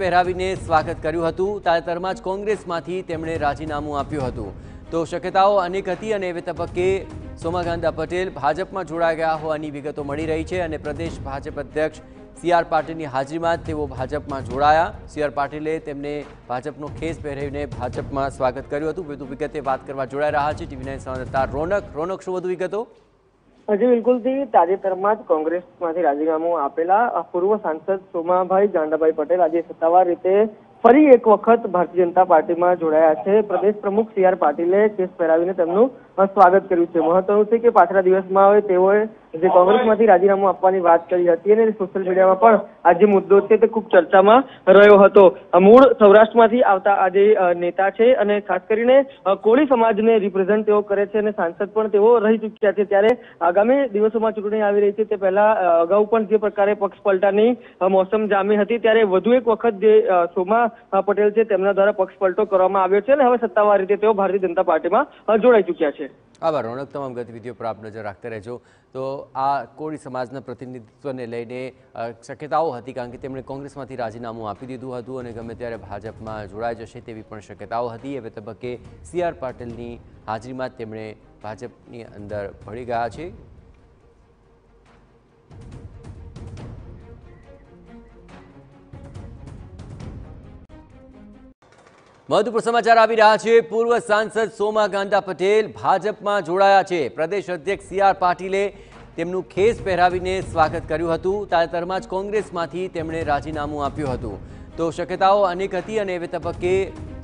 પહેરાવીને સ્વાગત કર્યું હતું તાજેતરમાં જ કોંગ્રેસમાંથી તેમણે રાજીનામું આપ્યું હતું તો શક્યતાઓ અનેક હતી અને એવે તબક્કે સોમા ગાંધા પટેલ ભાજપમાં જોડાઈ ગયા હોવાની વિગતો મળી રહી છે અને પ્રદેશ ભાજપ અધ્યક્ષ સી આર પાટીલની હાજરીમાં તેઓ ભાજપમાં જોડાયા સી આર પાટીલે તેમને ભાજપનો ખેસ પહેરાવીને ભાજપમાં સ્વાગત કર્યું હતું વધુ વિગતે વાત કરવા જોડાઈ રહ્યા છે ટીવી નાઇન સંવાદદાતા રોનક રોનક શું વધુ વિગતો હજી બિલકુલથી તાજેતરમાં જ કોંગ્રેસમાંથી રાજીનામું આપેલા પૂર્વ સાંસદ સોમાભાઈ જાંડાભાઈ પટેલ આજે સત્તાવાર રીતે ફરી એક વખત ભારતીય જનતા પાર્ટીમાં જોડાયા છે પ્રદેશ પ્રમુખ સી આર પાટીલે કેસ પહેરાવીને તેમનું સ્વાગત કર્યું છે મહત્વનું છે કે પાછલા દિવસમાં હવે તેઓએ જે કોંગ્રેસમાંથી રાજીનામું આપવાની વાત કરી હતી અને સોશિયલ મીડિયામાં પણ આ જે મુદ્દો છે તે ખૂબ ચર્ચામાં રહ્યો હતો મૂળ સૌરાષ્ટ્રમાંથી આવતા આ જે નેતા છે અને ખાસ કરીને કોળી સમાજને રિપ્રેઝન્ટ તેઓ કરે છે અને સાંસદ પણ તેઓ રહી ચૂક્યા છે ત્યારે આગામી દિવસોમાં ચૂંટણી આવી રહી છે તે પહેલા અગાઉ પણ જે પ્રકારે પક્ષ પલટાની મોસમ જામી હતી ત્યારે વધુ એક વખત જે સોમા પટેલ છે તેમના દ્વારા પક્ષ પલટો કરવામાં આવ્યો છે અને હવે સત્તાવાર રીતે તેઓ ભારતીય જનતા પાર્ટીમાં જોડાઈ ચૂક્યા છે છે આભાર રોનક તમામ ગતિવિધિઓ પર આપ નજર રાખતા રહેજો તો આ કોળી સમાજના પ્રતિનિધિત્વને લઈને શક્યતાઓ હતી કારણ કે તેમણે કોંગ્રેસમાંથી રાજીનામું આપી દીધું હતું અને ગમે ત્યારે ભાજપમાં જોડાઈ જશે તેવી પણ શક્યતાઓ હતી એવે તબક્કે સી આર પાટીલની હાજરીમાં તેમણે ભાજપની અંદર ભળી ગયા છે મહત્વપૂર્ણ સમાચાર આવી રહ્યા છે પૂર્વ સાંસદ સોમા ગાંધા પટેલ ભાજપમાં જોડાયા છે પ્રદેશ અધ્યક્ષ સી આર પાટીલે તેમનું ખેસ પહેરાવીને સ્વાગત કર્યું હતું તાજેતરમાં જ કોંગ્રેસમાંથી તેમણે રાજીનામું આપ્યું હતું તો શક્યતાઓ અનેક હતી અને એવી તબક્કે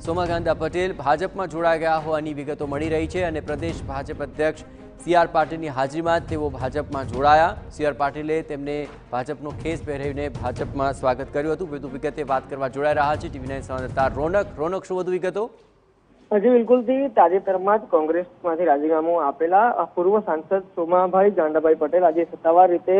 સોમા ગાંધા પટેલ ભાજપમાં જોડાઈ ગયા હોવાની વિગતો મળી રહી છે અને પ્રદેશ ભાજપ અધ્યક્ષ સીઆર આર પાટીલની હાજરીમાં તેઓ ભાજપમાં જોડાયા સીઆર આર પાટીલે તેમને ભાજપનો ખેસ પહેરાવીને ભાજપમાં સ્વાગત કર્યું હતું વધુ વિગતે વાત કરવા જોડાઈ રહ્યા છે ટીવી નાઇન સંવાદદાતા રોનક રોનક શું વધુ વિગતો હજી બિલકુલથી તાજેતરમાં જ કોંગ્રેસમાંથી રાજીનામું આપેલા પૂર્વ સાંસદ સોમાભાઈ ગાંડાભાઈ પટેલ આજે સત્તાવાર રીતે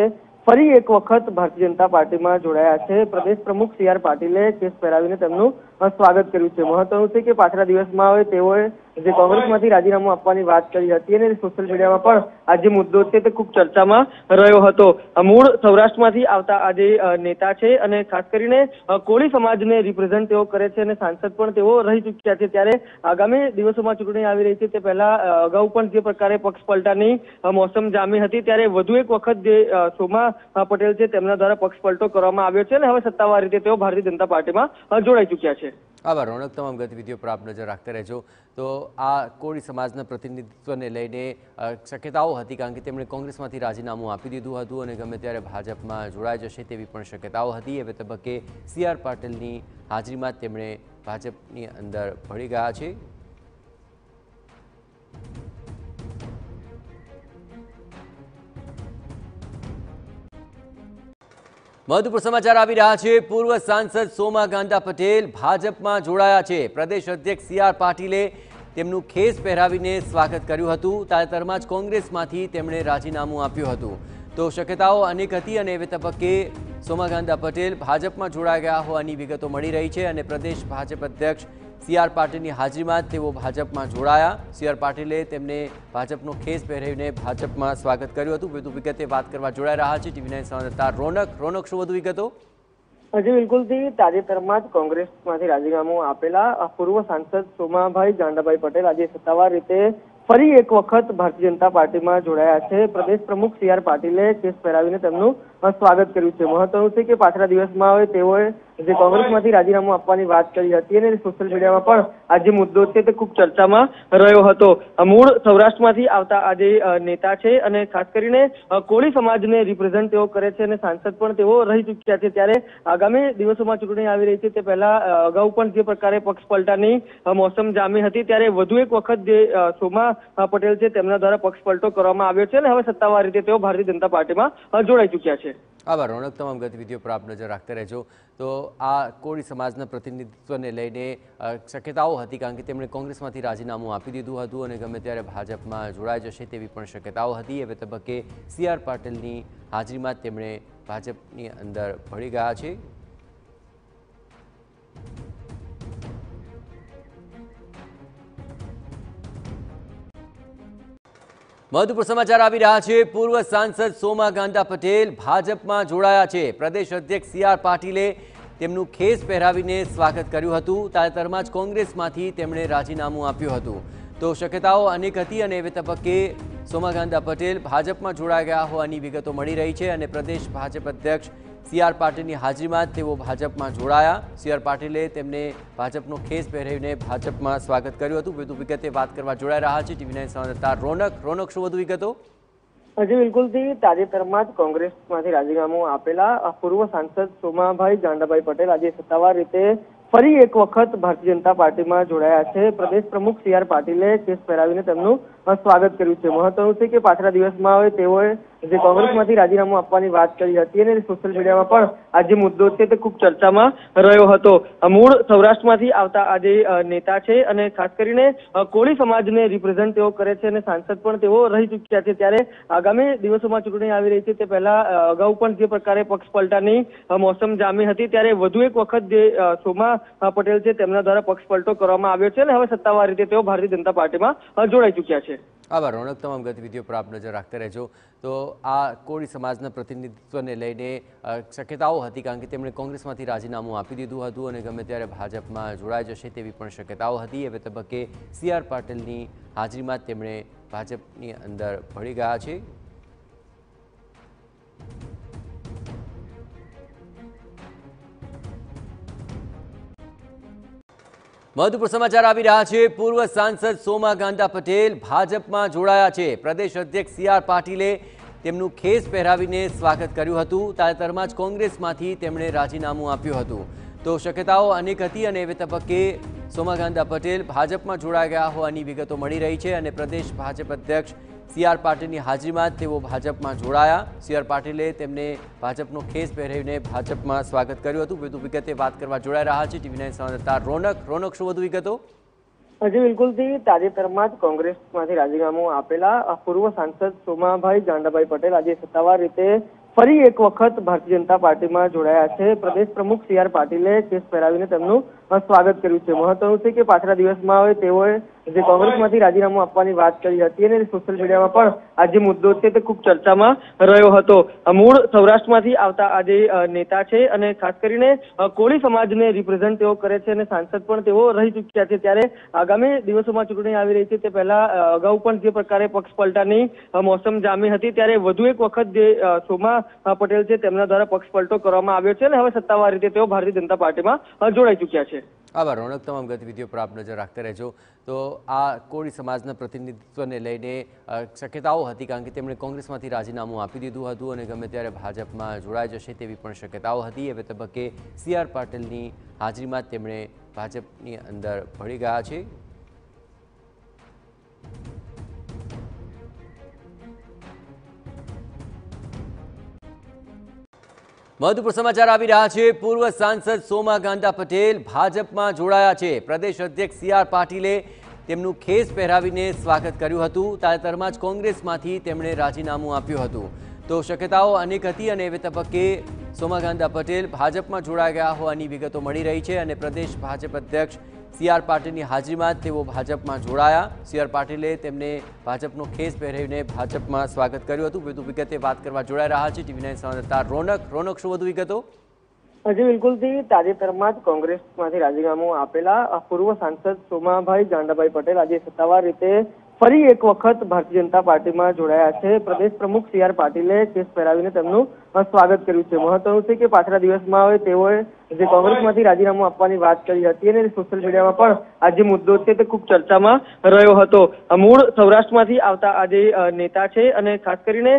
ફરી એક વખત ભારતીય જનતા પાર્ટીમાં જોડાયા છે પ્રદેશ પ્રમુખ સી આર પાટીલે કેસ પહેરાવીને તેમનું સ્વાગત કર્યું છે મહત્વનું છે કે પાછલા દિવસમાં હવે તેઓએ જે માંથી રાજીનામું આપવાની વાત કરી હતી અને સોશિયલ મીડિયામાં પણ આ જે મુદ્દો છે તે ખૂબ ચર્ચામાં રહ્યો હતો મૂળ સૌરાષ્ટ્રમાંથી આવતા આ જે નેતા છે અને ખાસ કરીને કોળી સમાજને રિપ્રેઝન્ટ તેઓ કરે છે અને સાંસદ પણ તેઓ રહી ચૂક્યા છે ત્યારે આગામી દિવસોમાં ચૂંટણી આવી રહી છે તે પહેલા અગાઉ પણ જે પ્રકારે પક્ષ પલટાની મોસમ જામી હતી ત્યારે વધુ એક વખત જે સોમા પટેલ છે તેમના દ્વારા પક્ષ પલટો કરવામાં આવ્યો છે અને હવે સત્તાવાર રીતે તેઓ ભારતીય જનતા પાર્ટીમાં જોડાઈ ચુક્યા છે આવા રોનક તમામ ગતિવિધિઓ પર આપ નજર રાખતા રહેજો તો આ કોળી સમાજના પ્રતિનિધિત્વને લઈને શક્યતાઓ હતી કારણ કે તેમણે કોંગ્રેસમાંથી રાજીનામું આપી દીધું હતું અને ગમે ત્યારે ભાજપમાં જોડાઈ જશે તેવી પણ શક્યતાઓ હતી હવે તબક્કે સી આર પાટીલની હાજરીમાં તેમણે ભાજપની અંદર ભળી ગયા છે મહત્વપૂર્ણ સમાચાર આવી રહ્યા છે પૂર્વ સાંસદ સોમા ગાંધા પટેલ ભાજપમાં જોડાયા છે પ્રદેશ અધ્યક્ષ સી આર પાટીલે તેમનું ખેસ પહેરાવીને સ્વાગત કર્યું હતું તાજેતરમાં જ કોંગ્રેસમાંથી તેમણે રાજીનામું આપ્યું હતું તો શક્યતાઓ અનેક હતી અને એવી તબક્કે સોમા ગાંધા પટેલ ભાજપમાં જોડાઈ ગયા હોવાની વિગતો મળી રહી છે અને પ્રદેશ ભાજપ અધ્યક્ષ સી આર પાટીલની હાજરીમાં તેઓ ભાજપમાં જોડાયા સી આર પાટીલે તેમને ભાજપનો ખેસ પહેરાવીને ભાજપમાં સ્વાગત કર્યું હતું વધુ વિગતે વાત કરવા જોડાઈ રહ્યા છે ટીવી નાઇન સંવાદદાતા રોનક રોનક શું વધુ વિગતો હજી બિલકુલથી તાજેતરમાં જ કોંગ્રેસમાંથી રાજીનામું આપેલા પૂર્વ સાંસદ સોમાભાઈ જાંડાભાઈ પટેલ આજે સત્તાવાર રીતે ફરી એક વખત ભારતીય જનતા પાર્ટીમાં જોડાયા છે પ્રદેશ પ્રમુખ સી આર પાટીલે કેસ પહેરાવીને તેમનું સ્વાગત કર્યું છે મહત્વનું છે કે પાછલા દિવસમાં હવે તેઓએ જે કોંગ્રેસમાંથી રાજીનામું આપવાની વાત કરી હતી અને સોશિયલ મીડિયામાં પણ આ જે મુદ્દો છે તે ખૂબ ચર્ચામાં રહ્યો હતો મૂળ સૌરાષ્ટ્રમાંથી આવતા આ જે નેતા છે અને ખાસ કરીને કોળી સમાજને રિપ્રેઝન્ટ તેઓ કરે છે અને સાંસદ પણ તેઓ રહી ચૂક્યા છે ત્યારે આગામી દિવસોમાં ચૂંટણી આવી રહી છે તે પહેલા અગાઉ પણ જે પ્રકારે પક્ષ પલટાની મોસમ જામી હતી ત્યારે વધુ એક વખત જે સોમા પટેલ છે તેમના દ્વારા પક્ષ પલટો કરવામાં આવ્યો છે અને હવે સત્તાવાર રીતે તેઓ ભારતીય જનતા પાર્ટીમાં જોડાઈ ચૂક્યા છે આવા રોનક તમામ ગતિવિધિઓ પર આપ નજર રાખતા રહેજો તો આ કોળી સમાજના પ્રતિનિધિત્વને લઈને શક્યતાઓ હતી કારણ કે તેમણે કોંગ્રેસમાંથી રાજીનામું આપી દીધું હતું અને ગમે ત્યારે ભાજપમાં જોડાઈ જશે તેવી પણ શક્યતાઓ હતી એવી તબક્કે સી આર પાટીલની હાજરીમાં તેમણે ભાજપની અંદર ભળી ગયા છે મહત્વપૂર્ણ સમાચાર આવી રહ્યા છે પૂર્વ સાંસદ સોમા ગાંધા પટેલ ભાજપમાં જોડાયા છે પ્રદેશ અધ્યક્ષ સી પાટીલે તેમનું ખેસ પહેરાવીને સ્વાગત કર્યું હતું તાજેતરમાં જ કોંગ્રેસમાંથી તેમણે રાજીનામું આપ્યું હતું તો શક્યતાઓ અનેક હતી અને એવે તબક્કે સોમા ગાંધા પટેલ ભાજપમાં જોડાઈ ગયા હોવાની વિગતો મળી રહી છે અને પ્રદેશ ભાજપ અધ્યક્ષ સી આર પાટીલની હાજરીમાં તેઓ ભાજપમાં જોડાયા સી આર પાટીલે તેમને ભાજપનો ખેસ પહેરાવીને ભાજપમાં સ્વાગત કર્યું હતું વધુ વિગતે વાત કરવા જોડાઈ રહ્યા છે ટીવી નાઇન સંવાદદાતા રોનક રોનક શું વધુ વિગતો હજી બિલકુલથી તાજેતરમાં જ કોંગ્રેસમાંથી રાજીનામું આપેલા પૂર્વ સાંસદ સોમાભાઈ જાંડાભાઈ પટેલ આજે સત્તાવાર રીતે ફરી એક વખત ભારતીય જનતા પાર્ટીમાં જોડાયા છે પ્રદેશ પ્રમુખ સી આર પાટીલે કેસ પહેરાવીને તેમનું સ્વાગત કર્યું છે મહત્વનું છે કે પાછલા દિવસમાં હવે તેઓએ જે કોંગ્રેસમાંથી રાજીનામું આપવાની વાત કરી હતી અને સોશિયલ મીડિયામાં પણ આ જે મુદ્દો છે તે ખૂબ ચર્ચામાં રહ્યો હતો મૂળ સૌરાષ્ટ્રમાંથી આવતા આ જે નેતા છે અને ખાસ કરીને કોળી સમાજને રિપ્રેઝેન્ટ તેઓ કરે છે અને સાંસદ પણ તેઓ રહી ચૂક્યા છે ત્યારે આગામી દિવસોમાં ચૂંટણી આવી રહી છે તે પહેલા અગાઉ પણ જે પ્રકારે પક્ષ પલટાની મોસમ જામી હતી ત્યારે વધુ એક વખત જે સોમા પટેલ છે તેમના દ્વારા પક્ષ પલટો કરવામાં આવ્યો છે અને હવે સત્તાવાર રીતે તેઓ ભારતીય જનતા પાર્ટીમાં જોડાઈ ચૂક્યા છે આવા રોનક તમામ ગતિવિધિઓ પર આપ નજર રાખતા રહેજો તો આ કોળી સમાજના પ્રતિનિધિત્વને લઈને શક્યતાઓ હતી કારણ કે તેમણે કોંગ્રેસમાંથી રાજીનામું આપી દીધું હતું અને ગમે ત્યારે ભાજપમાં જોડાઈ જશે તેવી પણ શક્યતાઓ હતી હવે તબક્કે સી આર પાટીલની હાજરીમાં તેમણે ભાજપની અંદર ભળી ગયા છે મહત્વપૂર્ણ સમાચાર આવી રહ્યા છે પૂર્વ સાંસદ સોમા ગાંધા પટેલ ભાજપમાં જોડાયા છે પ્રદેશ અધ્યક્ષ સી આર પાટીલે તેમનું ખેસ પહેરાવીને સ્વાગત કર્યું હતું તાજેતરમાં જ કોંગ્રેસમાંથી તેમણે રાજીનામું આપ્યું હતું તો શક્યતાઓ અનેક હતી અને એવે તબક્કે સોમા ગાંધા પટેલ ભાજપમાં જોડાઈ ગયા હોવાની વિગતો મળી રહી છે અને પ્રદેશ ભાજપ અધ્યક્ષ સીઆર આર પાટીલની હાજરીમાં તેઓ ભાજપમાં જોડાયા સીઆર આર પાટીલે તેમને ભાજપનો ખેસ પહેરાવીને ભાજપમાં સ્વાગત કર્યું હતું વધુ વિગતે વાત કરવા જોડાઈ રહ્યા છે ટીવી નાઇન સંવાદદાતા રોનક રોનક શું વધુ વિગતો હજી બિલકુલથી તાજેતરમાં જ કોંગ્રેસમાંથી રાજીનામું આપેલા પૂર્વ સાંસદ સોમાભાઈ ગાંડાભાઈ પટેલ આજે સત્તાવાર રીતે ફરી એક વખત ભારતીય જનતા પાર્ટીમાં જોડાયા છે પ્રદેશ પ્રમુખ સી આર પાટીલે કેસ પહેરાવીને તેમનું સ્વાગત કર્યું છે મહત્વનું છે કે પાછલા દિવસમાં હવે તેઓએ જે કોંગ્રેસમાંથી રાજીનામું આપવાની વાત કરી હતી અને સોશિયલ મીડિયામાં પણ આ જે મુદ્દો છે તે ખૂબ ચર્ચામાં રહ્યો હતો મૂળ સૌરાષ્ટ્રમાંથી આવતા આ જે નેતા છે અને ખાસ કરીને કોળી સમાજને રિપ્રેઝન્ટ તેઓ કરે છે અને સાંસદ પણ તેઓ રહી ચૂક્યા છે ત્યારે આગામી દિવસોમાં ચૂંટણી આવી રહી છે તે પહેલા અગાઉ પણ જે પ્રકારે પક્ષ પલટાની મોસમ જામી હતી ત્યારે વધુ એક વખત જે સોમા પટેલ છે તેમના દ્વારા પક્ષ પલટો કરવામાં આવ્યો છે અને હવે સત્તાવાર રીતે તેઓ ભારતીય જનતા પાર્ટીમાં જોડાઈ ચૂક્યા છે આવા રોનક તમામ ગતિવિધિઓ પર આપ નજર રાખતા રહેજો તો આ કોળી સમાજના પ્રતિનિધિત્વને લઈને શક્યતાઓ હતી કારણ કે તેમણે કોંગ્રેસમાંથી રાજીનામું આપી દીધું હતું અને ગમે ત્યારે ભાજપમાં જોડાઈ જશે તેવી પણ શક્યતાઓ હતી હવે તબક્કે સી આર પાટીલની હાજરીમાં તેમણે ભાજપની અંદર ભળી ગયા છે મહત્વપૂર્ણ સમાચાર આવી રહ્યા છે પૂર્વ સાંસદ સોમા ગાંધા પટેલ ભાજપમાં જોડાયા છે પ્રદેશ અધ્યક્ષ સી આર પાટીલે તેમનું ખેસ પહેરાવીને સ્વાગત કર્યું હતું તાજેતરમાં જ કોંગ્રેસમાંથી તેમણે રાજીનામું આપ્યું હતું તો શક્યતાઓ અનેક હતી અને એવે તબક્કે સોમા ગાંધા પટેલ ભાજપમાં જોડાઈ ગયા હોવાની વિગતો મળી રહી છે અને પ્રદેશ ભાજપ અધ્યક્ષ સીઆર આર પાટીલની હાજરીમાં તેઓ ભાજપમાં જોડાયા સીઆર આર પાટીલે તેમને ભાજપનો ખેસ પહેરાવીને ભાજપમાં સ્વાગત કર્યું હતું વધુ વિગતે વાત કરવા જોડાઈ રહ્યા છે ટીવી નાઇન સંવાદદાતા રોનક રોનક શું વધુ વિગતો હજી બિલકુલથી તાજેતરમાં જ કોંગ્રેસમાંથી રાજીનામું આપેલા પૂર્વ સાંસદ સોમાભાઈ ગાંડાભાઈ પટેલ આજે સત્તાવાર રીતે ફરી એક વખત ભારતીય જનતા પાર્ટીમાં જોડાયા છે પ્રદેશ પ્રમુખ સીઆર આર પાટીલે કેસ પહેરાવીને તેમનું સ્વાગત કર્યું છે મહત્વનું છે કે પાછલા દિવસમાં હવે તેઓએ જે કોંગ્રેસમાંથી રાજીનામું આપવાની વાત કરી હતી અને સોશિયલ મીડિયામાં પણ આ જે મુદ્દો છે તે ખૂબ ચર્ચામાં રહ્યો હતો મૂળ સૌરાષ્ટ્રમાંથી આવતા આ જે નેતા છે અને ખાસ કરીને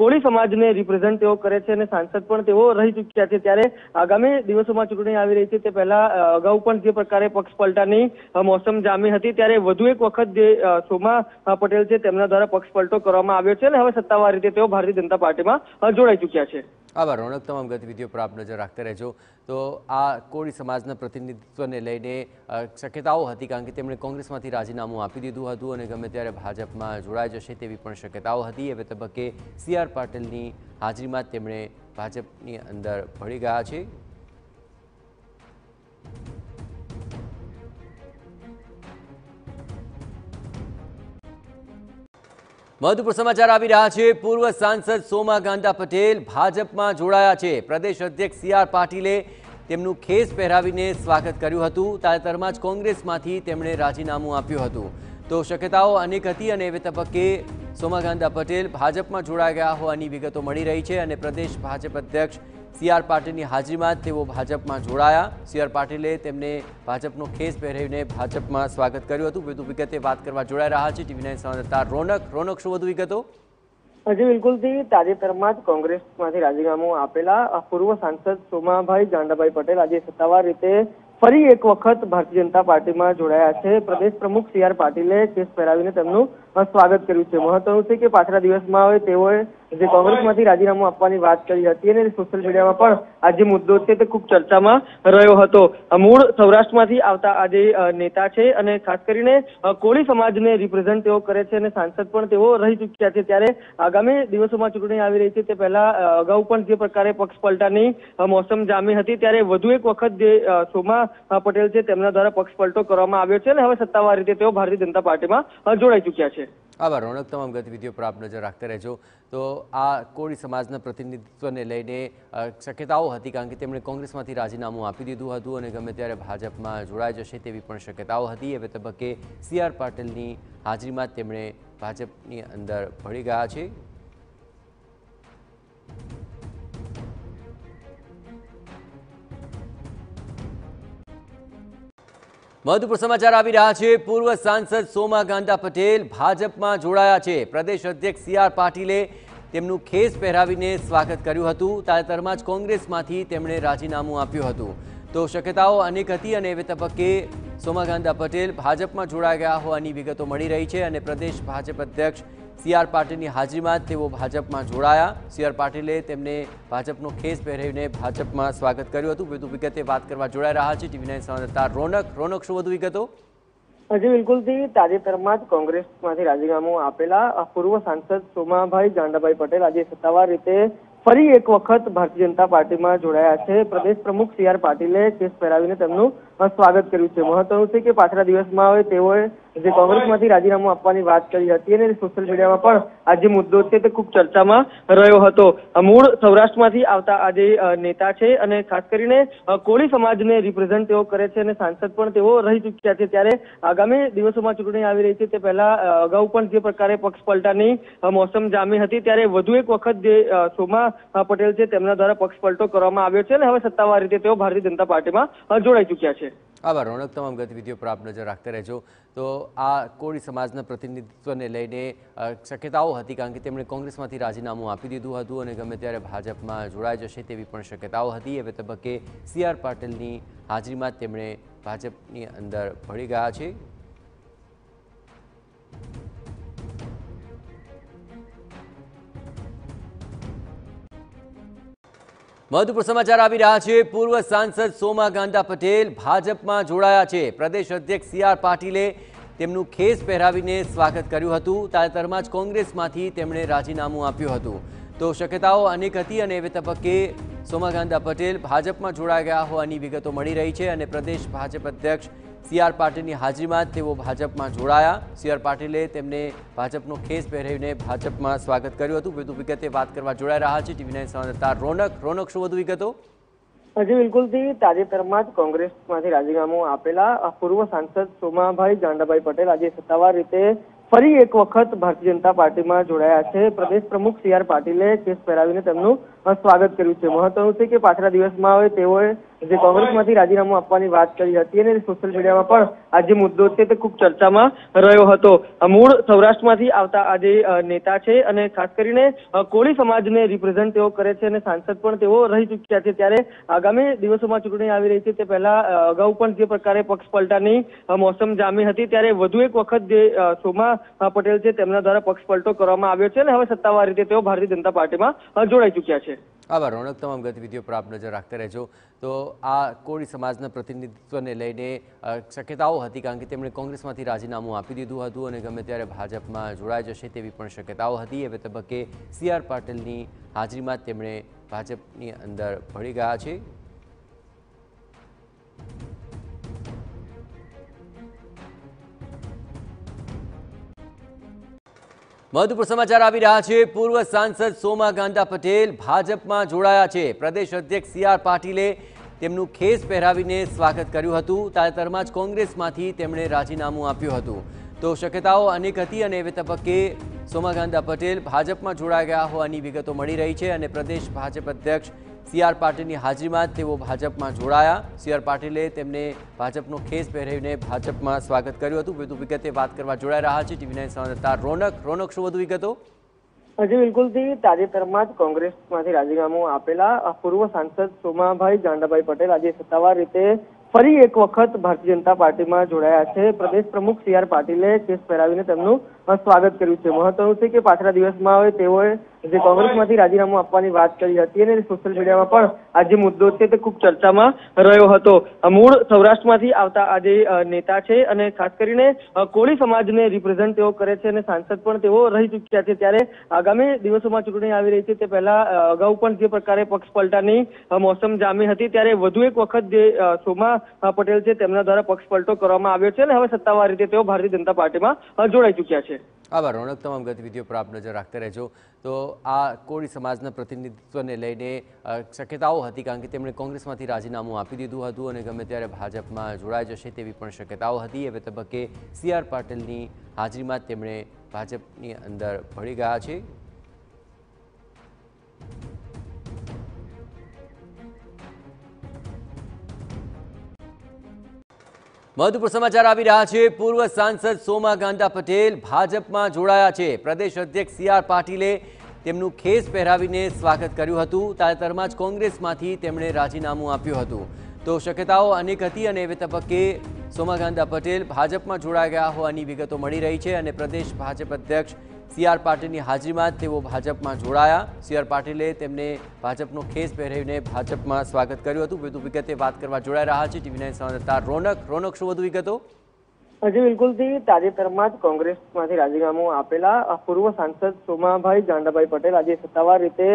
કોળી સમાજને રિપ્રેઝન્ટ તેઓ કરે છે અને સાંસદ પણ તેઓ રહી ચૂક્યા છે ત્યારે આગામી દિવસોમાં ચૂંટણી આવી રહી છે તે પહેલા અગાઉ પણ જે પ્રકારે પક્ષ પલટાની મોસમ જામી હતી ત્યારે વધુ એક વખત જે સોમા પટેલ છે તેમના દ્વારા પક્ષ પલટો કરવામાં આવ્યો છે અને હવે સત્તાવાર રીતે તેઓ ભારતીય જનતા પાર્ટીમાં જોડાઈ ચૂક્યા છે છે આભાર રોનક તમામ ગતિવિધિઓ પર આપ નજર રાખતા રહેજો તો આ કોળી સમાજના પ્રતિનિધિત્વને લઈને શક્યતાઓ હતી કારણ કે તેમણે કોંગ્રેસમાંથી રાજીનામું આપી દીધું હતું અને ગમે ત્યારે ભાજપમાં જોડાઈ જશે તેવી પણ શક્યતાઓ હતી એવે તબક્કે સી આર પાટીલની હાજરીમાં તેમણે ભાજપની અંદર ભળી ગયા છે મહત્વપૂર્ણ સમાચાર આવી રહ્યા છે પૂર્વ સાંસદ સોમા ગાંધા પટેલ ભાજપમાં જોડાયા છે પ્રદેશ અધ્યક્ષ સી આર પાટીલે તેમનું ખેસ પહેરાવીને સ્વાગત કર્યું હતું તાજેતરમાં જ કોંગ્રેસમાંથી તેમણે રાજીનામું આપ્યું હતું તો શક્યતાઓ અનેક હતી અને એવી તબક્કે સોમા ગાંધા પટેલ ભાજપમાં જોડાઈ ગયા હોવાની વિગતો મળી રહી છે અને પ્રદેશ ભાજપ અધ્યક્ષ સીઆર આર પાટીલની હાજરીમાં તેઓ ભાજપમાં જોડાયા સીઆર આર પાટીલે તેમને ભાજપનો ખેસ પહેરાવીને ભાજપમાં સ્વાગત કર્યું હતું વધુ વિગતે વાત કરવા જોડાઈ રહ્યા છે ટીવી નાઇન સંવાદદાતા રોનક રોનક શું વધુ વિગતો હજી બિલકુલથી તાજેતરમાં જ કોંગ્રેસમાંથી રાજીનામું આપેલા પૂર્વ સાંસદ સોમાભાઈ ગાંડાભાઈ પટેલ આજે સત્તાવાર રીતે ફરી એક વખત ભારતીય જનતા પાર્ટીમાં જોડાયા છે પ્રદેશ પ્રમુખ સી આર પાટીલે કેસ પહેરાવીને તેમનું સ્વાગત કર્યું છે મહત્વનું છે કે પાછલા દિવસમાં હવે તેઓએ જે કોંગ્રેસમાંથી રાજીનામું આપવાની વાત કરી હતી અને સોશિયલ મીડિયામાં પણ આ જે મુદ્દો છે તે ખૂબ ચર્ચામાં રહ્યો હતો મૂળ સૌરાષ્ટ્રમાંથી આવતા આ જે નેતા છે અને ખાસ કરીને કોળી સમાજને રિપ્રેઝન્ટ તેઓ કરે છે અને સાંસદ પણ તેઓ રહી ચૂક્યા છે ત્યારે આગામી દિવસોમાં ચૂંટણી આવી રહી છે તે પહેલા અગાઉ પણ જે પ્રકારે પક્ષ પલટાની મોસમ જામી હતી ત્યારે વધુ એક વખત જે સોમા પટેલ છે તેમના દ્વારા પક્ષ પલટો કરવામાં આવ્યો છે અને હવે સત્તાવાર રીતે તેઓ ભારતીય જનતા પાર્ટીમાં જોડાઈ ચૂક્યા છે આભાર રોનક તમામ ગતિવિધિઓ પર આપ નજર રાખતા રહેજો તો આ કોળી સમાજના પ્રતિનિધિત્વને લઈને શક્યતાઓ હતી કારણ કે તેમણે કોંગ્રેસમાંથી રાજીનામું આપી દીધું હતું અને ગમે ત્યારે ભાજપમાં જોડાઈ જશે તેવી પણ શક્યતાઓ હતી હવે તબક્કે સી આર પાટીલની હાજરીમાં તેમણે ભાજપની અંદર ભળી ગયા છે મહત્વપૂર્ણ સમાચાર આવી રહ્યા છે પૂર્વ સાંસદ સોમા ગાંધા પટેલ ભાજપમાં જોડાયા છે પ્રદેશ અધ્યક્ષ સી આર પાટીલે તેમનું ખેસ પહેરાવીને સ્વાગત કર્યું હતું તાજેતરમાં જ કોંગ્રેસમાંથી તેમણે રાજીનામું આપ્યું હતું તો શક્યતાઓ અનેક હતી અને એવે તબક્કે સોમા ગાંધા પટેલ ભાજપમાં જોડાઈ ગયા હોવાની વિગતો મળી રહી છે અને પ્રદેશ ભાજપ અધ્યક્ષ સી આર પાટીલની હાજરીમાં તેઓ ભાજપમાં જોડાયા સી આર પાટીલે તેમને ભાજપનો ખેસ પહેરાવીને ભાજપમાં સ્વાગત કર્યું હતું વધુ વિગતે વાત કરવા જોડાઈ રહ્યા છે ટીવી નાઇન સંવાદદાતા રોનક રોનક શું વધુ વિગતો હજી બિલકુલથી તાજેતરમાં જ કોંગ્રેસમાંથી રાજીનામું આપેલા પૂર્વ સાંસદ સોમાભાઈ જાંડાભાઈ પટેલ આજે સત્તાવાર રીતે ફરી એક વખત ભારતીય જનતા પાર્ટીમાં જોડાયા છે પ્રદેશ પ્રમુખ સી આર પાટીલે કેસ પહેરાવીને તેમનું સ્વાગત કર્યું છે મહત્વનું છે કે પાછલા દિવસમાં હવે તેઓએ જે કોંગ્રેસમાંથી રાજીનામું આપવાની વાત કરી હતી અને સોશિયલ મીડિયામાં પણ આ જે મુદ્દો છે તે ખૂબ ચર્ચામાં રહ્યો હતો મૂળ સૌરાષ્ટ્રમાંથી આવતા આ જે નેતા છે અને ખાસ કરીને કોળી સમાજને રિપ્રેઝન્ટ તેઓ કરે છે અને સાંસદ પણ તેઓ રહી ચૂક્યા છે ત્યારે આગામી દિવસોમાં ચૂંટણી આવી રહી છે તે પહેલા અગાઉ પણ જે પ્રકારે પક્ષ પલટાની મોસમ જામી હતી ત્યારે વધુ એક વખત જે સોમા પટેલ છે તેમના દ્વારા પક્ષ પલટો કરવામાં આવ્યો છે અને હવે સત્તાવાર રીતે તેઓ ભારતીય જનતા પાર્ટીમાં જોડાઈ ચૂક્યા છે આવા રોનક તમામ ગતિવિધિઓ પર આપ નજર રાખતા રહેજો તો આ કોળી સમાજના પ્રતિનિધિત્વને લઈને શક્યતાઓ હતી કારણ કે તેમણે કોંગ્રેસમાંથી રાજીનામું આપી દીધું હતું અને ગમે ત્યારે ભાજપમાં જોડાઈ જશે તેવી પણ શક્યતાઓ હતી એવી તબક્કે સી આર પાટીલની હાજરીમાં તેમણે ભાજપની અંદર ભળી ગયા છે મહત્વપૂર્ણ સમાચાર આવી રહ્યા છે પૂર્વ સાંસદ સોમા ગાંધા પટેલ ભાજપમાં જોડાયા છે પ્રદેશ અધ્યક્ષ સી આર પાટીલે તેમનું ખેસ પહેરાવીને સ્વાગત કર્યું હતું તાજેતરમાં જ કોંગ્રેસમાંથી તેમણે રાજીનામું આપ્યું હતું તો શક્યતાઓ અનેક હતી અને એવી તબક્કે સોમા ગાંધા પટેલ ભાજપમાં જોડાઈ ગયા હોવાની વિગતો મળી રહી છે અને પ્રદેશ ભાજપ અધ્યક્ષ સીઆર આર પાટીલની હાજરીમાં તેઓ ભાજપમાં જોડાયા સીઆર આર પાટીલે તેમને ભાજપનો ખેસ પહેરાવીને ભાજપમાં સ્વાગત કર્યું હતું વધુ વિગતે વાત કરવા જોડાઈ રહ્યા છે ટીવી નાઇન સંવાદદાતા રોનક રોનક શું વધુ વિગતો હજી બિલકુલથી તાજેતરમાં જ કોંગ્રેસમાંથી રાજીનામું આપેલા પૂર્વ સાંસદ સોમાભાઈ ગાંડાભાઈ પટેલ આજે સત્તાવાર રીતે ફરી એક વખત ભારતીય જનતા પાર્ટીમાં જોડાયા છે પ્રદેશ પ્રમુખ સી આર પાટીલે કેસ પહેરાવીને તેમનું સ્વાગત કર્યું છે મહત્વનું છે કે પાછલા દિવસમાં હવે તેઓએ જે કોંગ્રેસમાંથી રાજીનામું આપવાની વાત કરી હતી અને સોશિયલ મીડિયામાં પણ આ જે મુદ્દો છે તે ખૂબ ચર્ચામાં રહ્યો હતો મૂળ સૌરાષ્ટ્રમાંથી આવતા આ જે નેતા છે અને ખાસ કરીને કોળી સમાજને રિપ્રેઝન્ટ તેઓ કરે છે અને સાંસદ પણ તેઓ રહી ચૂક્યા છે ત્યારે આગામી દિવસોમાં ચૂંટણી આવી રહી છે તે પહેલા અગાઉ પણ જે પ્રકારે પક્ષ પલટાની મોસમ જામી હતી ત્યારે વધુ એક વખત જે સોમા પટેલ છે તેમના દ્વારા પક્ષ પલટો કરવામાં આવ્યો છે અને હવે સત્તાવાર રીતે તેઓ ભારતીય જનતા પાર્ટીમાં જોડાઈ ચૂક્યા છે આવા રોનક તમામ ગતિવિધિઓ પર આપ નજર રાખતા રહેજો તો આ કોળી સમાજના પ્રતિનિધિત્વને લઈને શક્યતાઓ હતી કારણ કે તેમણે કોંગ્રેસમાંથી રાજીનામું આપી દીધું હતું અને ગમે ત્યારે ભાજપમાં જોડાઈ જશે તેવી પણ શક્યતાઓ હતી હવે તબક્કે સી આર પાટીલની હાજરીમાં તેમણે ભાજપની અંદર ભળી ગયા છે મહત્વપૂર્ણ સમાચાર આવી રહ્યા છે પૂર્વ સાંસદ સોમા ગાંધા પટેલ ભાજપમાં જોડાયા છે પ્રદેશ અધ્યક્ષ સી આર પાટીલે તેમનું ખેસ પહેરાવીને સ્વાગત કર્યું હતું તાજેતરમાં જ કોંગ્રેસમાંથી તેમણે રાજીનામું આપ્યું હતું તો શક્યતાઓ અનેક હતી અને એવી તબક્કે સોમા ગાંધા પટેલ ભાજપમાં જોડાઈ ગયા હોવાની વિગતો મળી રહી છે અને પ્રદેશ ભાજપ અધ્યક્ષ સીઆર આર પાટીલની હાજરીમાં તેઓ ભાજપમાં જોડાયા સીઆર આર પાટીલે તેમને ભાજપનો ખેસ પહેરાવીને ભાજપમાં સ્વાગત કર્યું હતું વધુ વિગતે વાત કરવા જોડાઈ રહ્યા છે ટીવી નાઇન સંવાદદાતા રોનક રોનક શું વધુ વિગતો હજી બિલકુલથી તાજેતરમાં જ કોંગ્રેસમાંથી રાજીનામું આપેલા પૂર્વ સાંસદ સોમાભાઈ ગાંડાભાઈ પટેલ આજે સત્તાવાર રીતે ફરી એક વખત ભારતીય જનતા પાર્ટીમાં જોડાયા છે પ્રદેશ પ્રમુખ સી આર પાટીલે કેસ પહેરાવીને તેમનું સ્વાગત કર્યું છે મહત્વનું છે કે પાછલા દિવસમાં હવે તેઓએ જે કોંગ્રેસમાંથી રાજીનામું આપવાની વાત કરી હતી અને સોશિયલ મીડિયામાં પણ આ જે મુદ્દો છે તે ખૂબ ચર્ચામાં રહ્યો હતો મૂળ સૌરાષ્ટ્રમાંથી આવતા આ જે નેતા છે અને ખાસ કરીને કોળી સમાજને રિપ્રેઝન્ટ તેઓ કરે છે અને સાંસદ પણ તેઓ રહી ચૂક્યા છે ત્યારે આગામી દિવસોમાં ચૂંટણી આવી રહી છે તે પહેલા અગાઉ પણ જે પ્રકારે પક્ષ પલટાની મોસમ જામી હતી ત્યારે વધુ એક વખત જે સોમા પટેલ છે તેમના દ્વારા પક્ષ પલટો કરવામાં આવ્યો છે અને હવે સત્તાવાર રીતે તેઓ ભારતીય જનતા પાર્ટીમાં જોડાઈ ચૂક્યા છે આવા રોનક તમામ ગતિવિધિઓ પર આપ નજર રાખતા રહેજો તો આ કોળી સમાજના પ્રતિનિધિત્વને લઈને શક્યતાઓ હતી કારણ કે તેમણે કોંગ્રેસમાંથી રાજીનામું આપી દીધું હતું અને ગમે ત્યારે ભાજપમાં જોડાઈ જશે તેવી પણ શક્યતાઓ હતી હવે તબક્કે સી આર પાટીલની હાજરીમાં તેમણે ભાજપની અંદર ભળી ગયા છે મહત્વપૂર્ણ સમાચાર આવી રહ્યા છે પૂર્વ સાંસદ સોમા ગાંધા પટેલ ભાજપમાં જોડાયા છે પ્રદેશ અધ્યક્ષ સી આર પાટીલે તેમનું ખેસ પહેરાવીને સ્વાગત કર્યું હતું તાજેતરમાં જ કોંગ્રેસમાંથી તેમણે રાજીનામું આપ્યું હતું તો શક્યતાઓ અનેક હતી અને એવે તબક્કે સોમા ગાંધા પટેલ ભાજપમાં જોડાઈ ગયા હોવાની વિગતો મળી રહી છે અને પ્રદેશ ભાજપ અધ્યક્ષ સીઆર આર પાટીલની હાજરીમાં તેઓ ભાજપમાં જોડાયા સીઆર આર પાટીલે તેમને ભાજપનો ખેસ પહેરાવીને ભાજપમાં સ્વાગત કર્યું હતું વધુ વિગતે વાત કરવા જોડાઈ રહ્યા છે ટીવી નાઇન સંવાદદાતા રોનક રોનક શું વધુ વિગતો હજી બિલકુલથી તાજેતરમાં જ કોંગ્રેસમાંથી રાજીનામું આપેલા પૂર્વ સાંસદ સોમાભાઈ જાંડાભાઈ પટેલ આજે સત્તાવાર રીતે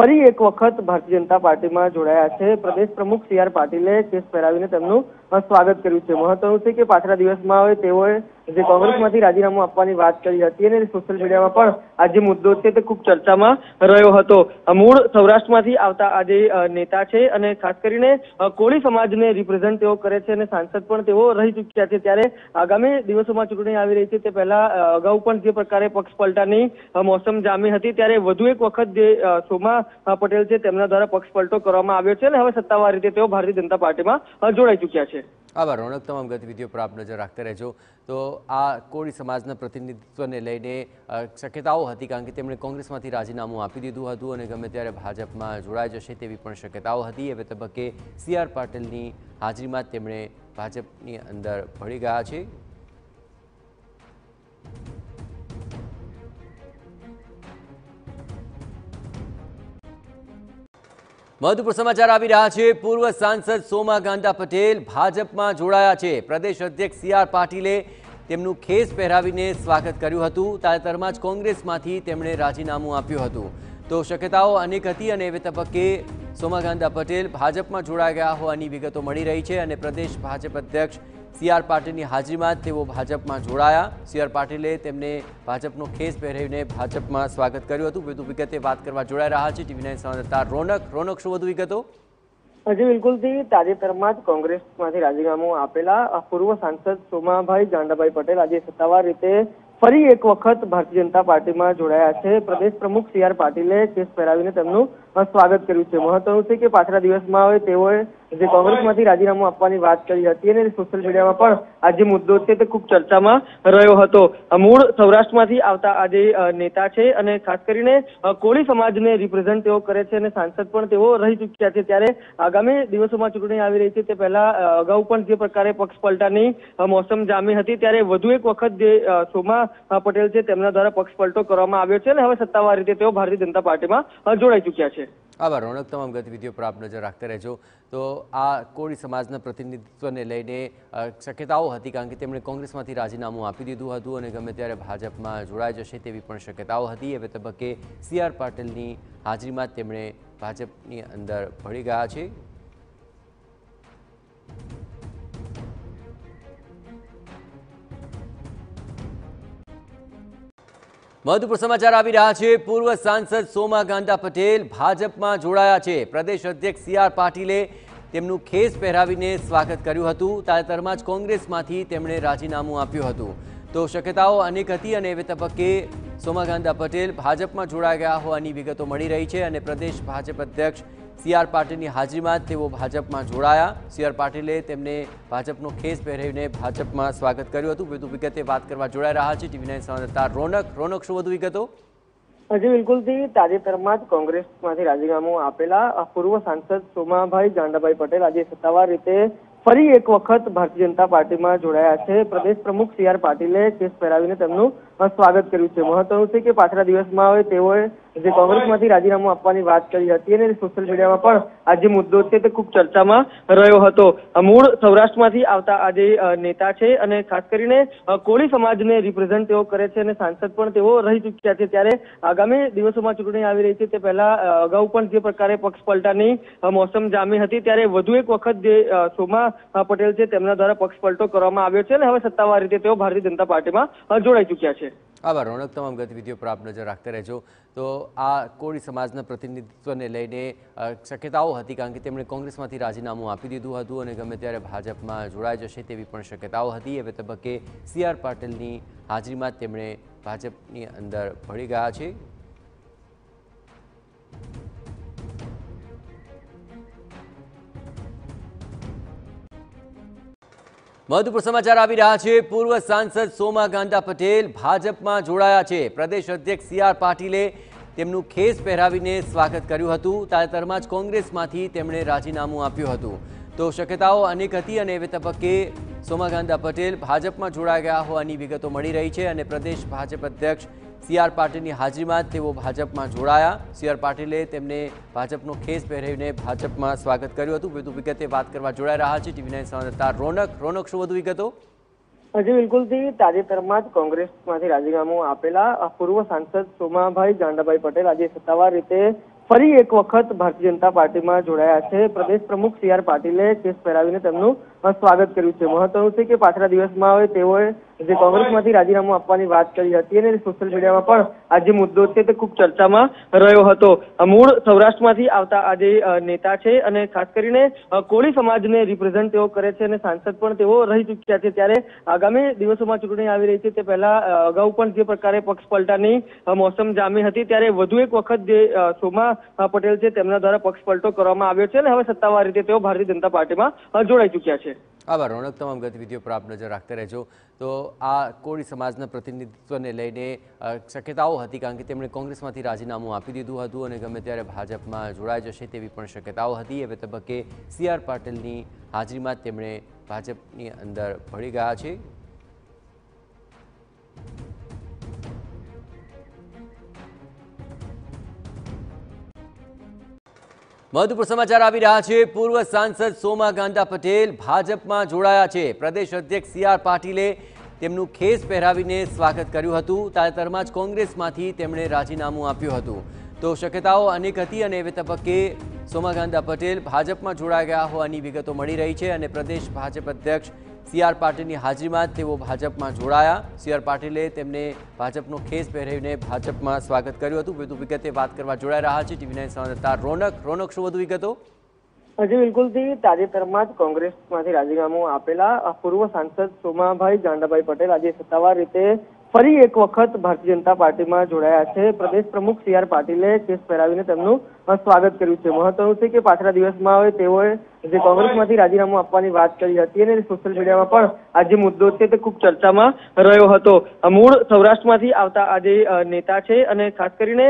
ફરી એક વખત ભારતીય જનતા પાર્ટીમાં જોડાયા છે પ્રદેશ પ્રમુખ સીઆર આર પાટીલે કેસ પહેરાવીને તેમનું સ્વાગત કર્યું છે મહત્વનું છે કે પાછલા દિવસમાં હવે તેઓએ જે કોંગ્રેસમાંથી રાજીનામું આપવાની વાત કરી હતી અને સોશિયલ મીડિયામાં પણ આ જે મુદ્દો છે તે ખૂબ ચર્ચામાં રહ્યો હતો મૂળ સૌરાષ્ટ્રમાંથી આવતા આ જે નેતા છે અને ખાસ કરીને કોળી સમાજને રિપ્રેઝેન્ટ તેઓ કરે છે અને સાંસદ પણ તેઓ રહી ચૂક્યા છે ત્યારે આગામી દિવસોમાં ચૂંટણી આવી રહી છે તે પહેલા અગાઉ પણ જે પ્રકારે પક્ષ પલટાની મોસમ જામી હતી ત્યારે વધુ એક વખત જે સોમા પટેલ છે તેમના દ્વારા પક્ષ પલટો કરવામાં આવ્યો છે અને હવે સત્તાવાર રીતે તેઓ ભારતીય જનતા પાર્ટીમાં જોડાઈ ચૂક્યા છે આવા રોનક તમામ ગતિવિધિઓ પર આપ નજર રાખતા રહેજો તો આ કોળી સમાજના પ્રતિનિધિત્વને લઈને શક્યતાઓ હતી કારણ કે તેમણે કોંગ્રેસમાંથી રાજીનામું આપી દીધું હતું અને ગમે ત્યારે ભાજપમાં જોડાઈ જશે તેવી પણ શક્યતાઓ હતી એવે તબક્કે સી આર પાટીલની હાજરીમાં તેમણે ભાજપની અંદર ભળી ગયા છે મહત્વપૂર્ણ સમાચાર આવી રહ્યા છે પૂર્વ સાંસદ સોમા ગાંધા પટેલ ભાજપમાં જોડાયા છે પ્રદેશ અધ્યક્ષ સી આર પાટીલે તેમનું ખેસ પહેરાવીને સ્વાગત કર્યું હતું તાજેતરમાં જ કોંગ્રેસમાંથી તેમણે રાજીનામું આપ્યું હતું તો શક્યતાઓ અનેક હતી અને એવી તબક્કે સોમા ગાંધા પટેલ ભાજપમાં જોડાઈ ગયા હોવાની વિગતો મળી રહી છે અને પ્રદેશ ભાજપ અધ્યક્ષ સીઆર આર પાટીલની હાજરીમાં તેઓ ભાજપમાં જોડાયા સીઆર આર પાટીલે તેમને ભાજપનો ખેસ પહેરાવીને ભાજપમાં સ્વાગત કર્યું હતું વધુ વિગતે વાત કરવા જોડાઈ રહ્યા છે ટીવી નાઇન સંવાદદાતા રોનક રોનક શું વધુ વિગતો હજી બિલકુલથી તાજેતરમાં જ કોંગ્રેસમાંથી રાજીનામું આપેલા પૂર્વ સાંસદ સોમાભાઈ ગાંડાભાઈ પટેલ આજે સત્તાવાર રીતે ફરી એક વખત ભારતીય જનતા પાર્ટીમાં જોડાયા છે પ્રદેશ પ્રમુખ સી આર પાટીલે કેસ પહેરાવીને તેમનું સ્વાગત કર્યું છે મહત્વનું છે કે પાછલા દિવસમાં હવે તેઓએ જે કોંગ્રેસમાંથી રાજીનામું આપવાની વાત કરી હતી અને સોશિયલ મીડિયામાં પણ આ જે મુદ્દો છે તે ખૂબ ચર્ચામાં રહ્યો હતો મૂળ સૌરાષ્ટ્રમાંથી આવતા આ જે નેતા છે અને ખાસ કરીને કોળી સમાજને રિપ્રેઝન્ટ તેઓ કરે છે અને સાંસદ પણ તેઓ રહી ચૂક્યા છે ત્યારે આગામી દિવસોમાં ચૂંટણી આવી રહી છે તે પહેલા અગાઉ પણ જે પ્રકારે પક્ષ પલટાની મોસમ જામી હતી ત્યારે વધુ એક વખત જે સોમા પટેલ છે તેમના દ્વારા પક્ષ પલટો કરવામાં આવ્યો છે અને હવે સત્તાવાર રીતે તેઓ ભારતીય જનતા પાર્ટીમાં જોડાઈ ચૂક્યા છે આવા રોનક તમામ ગતિવિધિઓ પર આપ નજર રાખતા રહેજો તો આ કોળી સમાજના પ્રતિનિધિત્વને લઈને શક્યતાઓ હતી કારણ કે તેમણે કોંગ્રેસમાંથી રાજીનામું આપી દીધું હતું અને ગમે ત્યારે ભાજપમાં જોડાઈ જશે તેવી પણ શક્યતાઓ હતી હવે તબક્કે સી આર પાટીલની હાજરીમાં તેમણે ભાજપની અંદર ભળી ગયા છે મહત્વપૂર્ણ સમાચાર આવી રહ્યા છે પૂર્વ સાંસદ સોમા ગાંધા પટેલ ભાજપમાં જોડાયા છે પ્રદેશ અધ્યક્ષ સી આર પાટીલે તેમનું ખેસ પહેરાવીને સ્વાગત કર્યું હતું તાજેતરમાં જ કોંગ્રેસમાંથી તેમણે રાજીનામું આપ્યું હતું તો શક્યતાઓ અનેક હતી અને એવે તબક્કે સોમા ગાંધા પટેલ ભાજપમાં જોડાઈ ગયા હોવાની વિગતો મળી રહી છે અને પ્રદેશ ભાજપ અધ્યક્ષ સી આર પાટીલની હાજરીમાં તેઓ ભાજપમાં જોડાયા સી આર પાટીલે તેમને ભાજપનો ખેસ પહેરાવીને ભાજપમાં સ્વાગત કર્યું હતું વધુ વિગતે વાત કરવા જોડાઈ રહ્યા છે ટીવી નાઇન સંવાદદાતા રોનક રોનક શું વધુ વિગતો હજી બિલકુલથી તાજેતરમાં જ કોંગ્રેસમાંથી રાજીનામું આપેલા પૂર્વ સાંસદ સોમાભાઈ જાંડાભાઈ પટેલ આજે સત્તાવાર રીતે ફરી એક વખત ભારતીય જનતા પાર્ટીમાં જોડાયા છે પ્રદેશ પ્રમુખ સી આર પાટીલે કેસ પહેરાવીને તેમનું સ્વાગત કર્યું છે મહત્વનું છે કે પાછલા દિવસમાં હવે તેઓએ જે કોંગ્રેસમાંથી રાજીનામું આપવાની વાત કરી હતી અને સોશિયલ મીડિયામાં પણ આ જે મુદ્દો છે તે ખૂબ ચર્ચામાં રહ્યો હતો મૂળ સૌરાષ્ટ્રમાંથી આવતા આ જે નેતા છે અને ખાસ કરીને કોળી સમાજને રિપ્રેઝેન્ટ તેઓ કરે છે અને સાંસદ પણ તેઓ રહી ચૂક્યા છે ત્યારે આગામી દિવસોમાં ચૂંટણી આવી રહી છે તે પહેલા અગાઉ પણ જે પ્રકારે પક્ષ પલટાની મોસમ જામી હતી ત્યારે વધુ એક વખત જે સોમા પટેલ છે તેમના દ્વારા પક્ષ પલટો કરવામાં આવ્યો છે અને હવે સત્તાવાર રીતે તેઓ ભારતીય જનતા પાર્ટીમાં જોડાઈ ચૂક્યા છે છે આભાર રોનક તમામ ગતિવિધિઓ પર આપ નજર રાખતા રહેજો તો આ કોળી સમાજના પ્રતિનિધિત્વને લઈને શક્યતાઓ હતી કારણ કે તેમણે કોંગ્રેસમાંથી રાજીનામું આપી દીધું હતું અને ગમે ત્યારે ભાજપમાં જોડાઈ જશે તેવી પણ શક્યતાઓ હતી એવે તબક્કે સી આર પાટીલની હાજરીમાં તેમણે ભાજપની અંદર ભળી ગયા છે મહત્વપૂર્ણ સમાચાર આવી રહ્યા છે પૂર્વ સાંસદ સોમા ગાંધા પટેલ ભાજપમાં જોડાયા છે પ્રદેશ અધ્યક્ષ સી પાટીલે તેમનું ખેસ પહેરાવીને સ્વાગત કર્યું હતું તાજેતરમાં જ કોંગ્રેસમાંથી તેમણે રાજીનામું આપ્યું હતું તો શક્યતાઓ અનેક હતી અને એવી તબક્કે સોમા ગાંધા પટેલ ભાજપમાં જોડાઈ ગયા હોવાની વિગતો મળી રહી છે અને પ્રદેશ ભાજપ અધ્યક્ષ સી આર પાટીલની હાજરીમાં તેઓ ભાજપમાં જોડાયા સી આર પાટીલે તેમને ભાજપનો ખેસ પહેરાવીને ભાજપમાં સ્વાગત કર્યું હતું વધુ વિગતે વાત કરવા જોડાઈ રહ્યા છે ટીવી નાઇન સંવાદદાતા રોનક રોનક શું વધુ વિગતો હજી બિલકુલથી તાજેતરમાં જ કોંગ્રેસમાંથી રાજીનામું આપેલા પૂર્વ સાંસદ સોમાભાઈ જાંડાભાઈ પટેલ આજે સત્તાવાર રીતે ફરી એક વખત ભારતીય જનતા પાર્ટીમાં જોડાયા છે પ્રદેશ પ્રમુખ સી આર પાટીલે કેસ પહેરાવીને તેમનું સ્વાગત કર્યું છે મહત્વનું છે કે પાછલા દિવસમાં હવે તેઓએ જે કોંગ્રેસમાંથી રાજીનામું આપવાની વાત કરી હતી અને સોશિયલ મીડિયામાં પણ આ જે મુદ્દો છે તે ખૂબ ચર્ચામાં રહ્યો હતો મૂળ સૌરાષ્ટ્રમાંથી આવતા આ જે નેતા છે અને ખાસ કરીને કોળી સમાજને રિપ્રેઝન્ટ તેઓ કરે છે અને સાંસદ પણ તેઓ રહી ચૂક્યા છે ત્યારે આગામી દિવસોમાં ચૂંટણી આવી રહી છે તે પહેલા અગાઉ પણ જે પ્રકારે પક્ષ પલટાની મોસમ જામી હતી ત્યારે વધુ એક વખત જે સોમા પટેલ છે તેમના દ્વારા પક્ષ પલટો કરવામાં આવ્યો છે અને હવે સત્તાવાર રીતે તેઓ ભારતીય જનતા પાર્ટીમાં જોડાઈ ચૂક્યા છે આવા રોનક તમામ ગતિવિધિઓ પર આપ નજર રાખતા રહેજો તો આ કોળી સમાજના પ્રતિનિધિત્વને લઈને શક્યતાઓ હતી કારણ કે તેમણે કોંગ્રેસમાંથી રાજીનામું આપી દીધું હતું અને ગમે ત્યારે ભાજપમાં જોડાઈ જશે તેવી પણ શક્યતાઓ હતી હવે તબક્કે સી આર પાટીલની હાજરીમાં તેમણે ભાજપની અંદર ભળી ગયા છે મહત્વપૂર્ણ સમાચાર આવી રહ્યા છે પૂર્વ સાંસદ સોમા ગાંધા પટેલ ભાજપમાં જોડાયા છે પ્રદેશ અધ્યક્ષ સી આર પાટીલે તેમનું ખેસ પહેરાવીને સ્વાગત કર્યું હતું તાજેતરમાં જ કોંગ્રેસમાંથી તેમણે રાજીનામું આપ્યું હતું તો શક્યતાઓ અનેક હતી અને એવે તબક્કે સોમા ગાંધા પટેલ ભાજપમાં જોડાઈ ગયા હોવાની વિગતો મળી રહી છે અને પ્રદેશ ભાજપ અધ્યક્ષ સીઆર આર પાટીલની હાજરીમાં તેઓ ભાજપમાં જોડાયા સીઆર આર પાટીલે તેમને ભાજપનો ખેસ પહેરાવીને ભાજપમાં સ્વાગત કર્યું હતું વધુ વિગતે વાત કરવા જોડાઈ રહ્યા છે ટીવી નાઇન સંવાદદાતા રોનક રોનક શું વધુ વિગતો હજી બિલકુલથી તાજેતરમાં જ કોંગ્રેસમાંથી રાજીનામું આપેલા પૂર્વ સાંસદ સોમાભાઈ ગાંડાભાઈ પટેલ આજે સત્તાવાર રીતે ફરી એક વખત ભારતીય જનતા પાર્ટીમાં જોડાયા છે પ્રદેશ પ્રમુખ સી આર પાટીલે કેસ પહેરાવીને તેમનું સ્વાગત કર્યું છે મહત્વનું છે કે પાછલા દિવસમાં હવે તેઓએ જે કોંગ્રેસમાંથી રાજીનામું આપવાની વાત કરી હતી અને સોશિયલ મીડિયામાં પણ આ જે મુદ્દો છે તે ખૂબ ચર્ચામાં રહ્યો હતો મૂળ સૌરાષ્ટ્રમાંથી આવતા આ જે નેતા છે અને ખાસ કરીને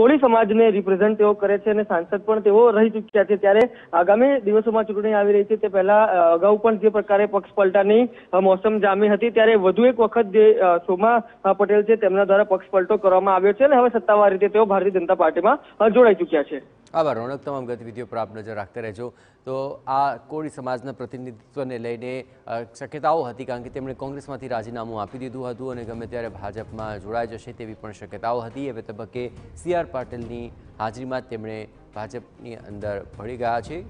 કોળી સમાજને રિપ્રેઝન્ટ તેઓ કરે છે અને સાંસદ પણ તેઓ રહી ચૂક્યા છે ત્યારે આગામી દિવસોમાં ચૂંટણી આવી રહી છે તે પહેલા અગાઉ પણ જે પ્રકારે પક્ષ પલટાની મોસમ જામી હતી ત્યારે વધુ એક વખત જે સોમા પટેલ છે તેમના દ્વારા પક્ષ પલટો કરવામાં આવ્યો છે અને હવે સત્તાવાર રીતે તેઓ ભારતીય જનતા પાર્ટીમાં જોડાઈ ચૂક્યા છે આવા રોનક તમામ ગતિવિધિઓ પર આપ નજર રાખતા રહેજો તો આ કોળી સમાજના પ્રતિનિધિત્વને લઈને શક્યતાઓ હતી કારણ કે તેમણે કોંગ્રેસમાંથી રાજીનામું આપી દીધું હતું અને ગમે ત્યારે ભાજપમાં જોડાઈ જશે તેવી પણ શક્યતાઓ હતી હવે તબક્કે સી આર પાટીલની હાજરીમાં તેમણે ભાજપની અંદર ભળી ગયા છે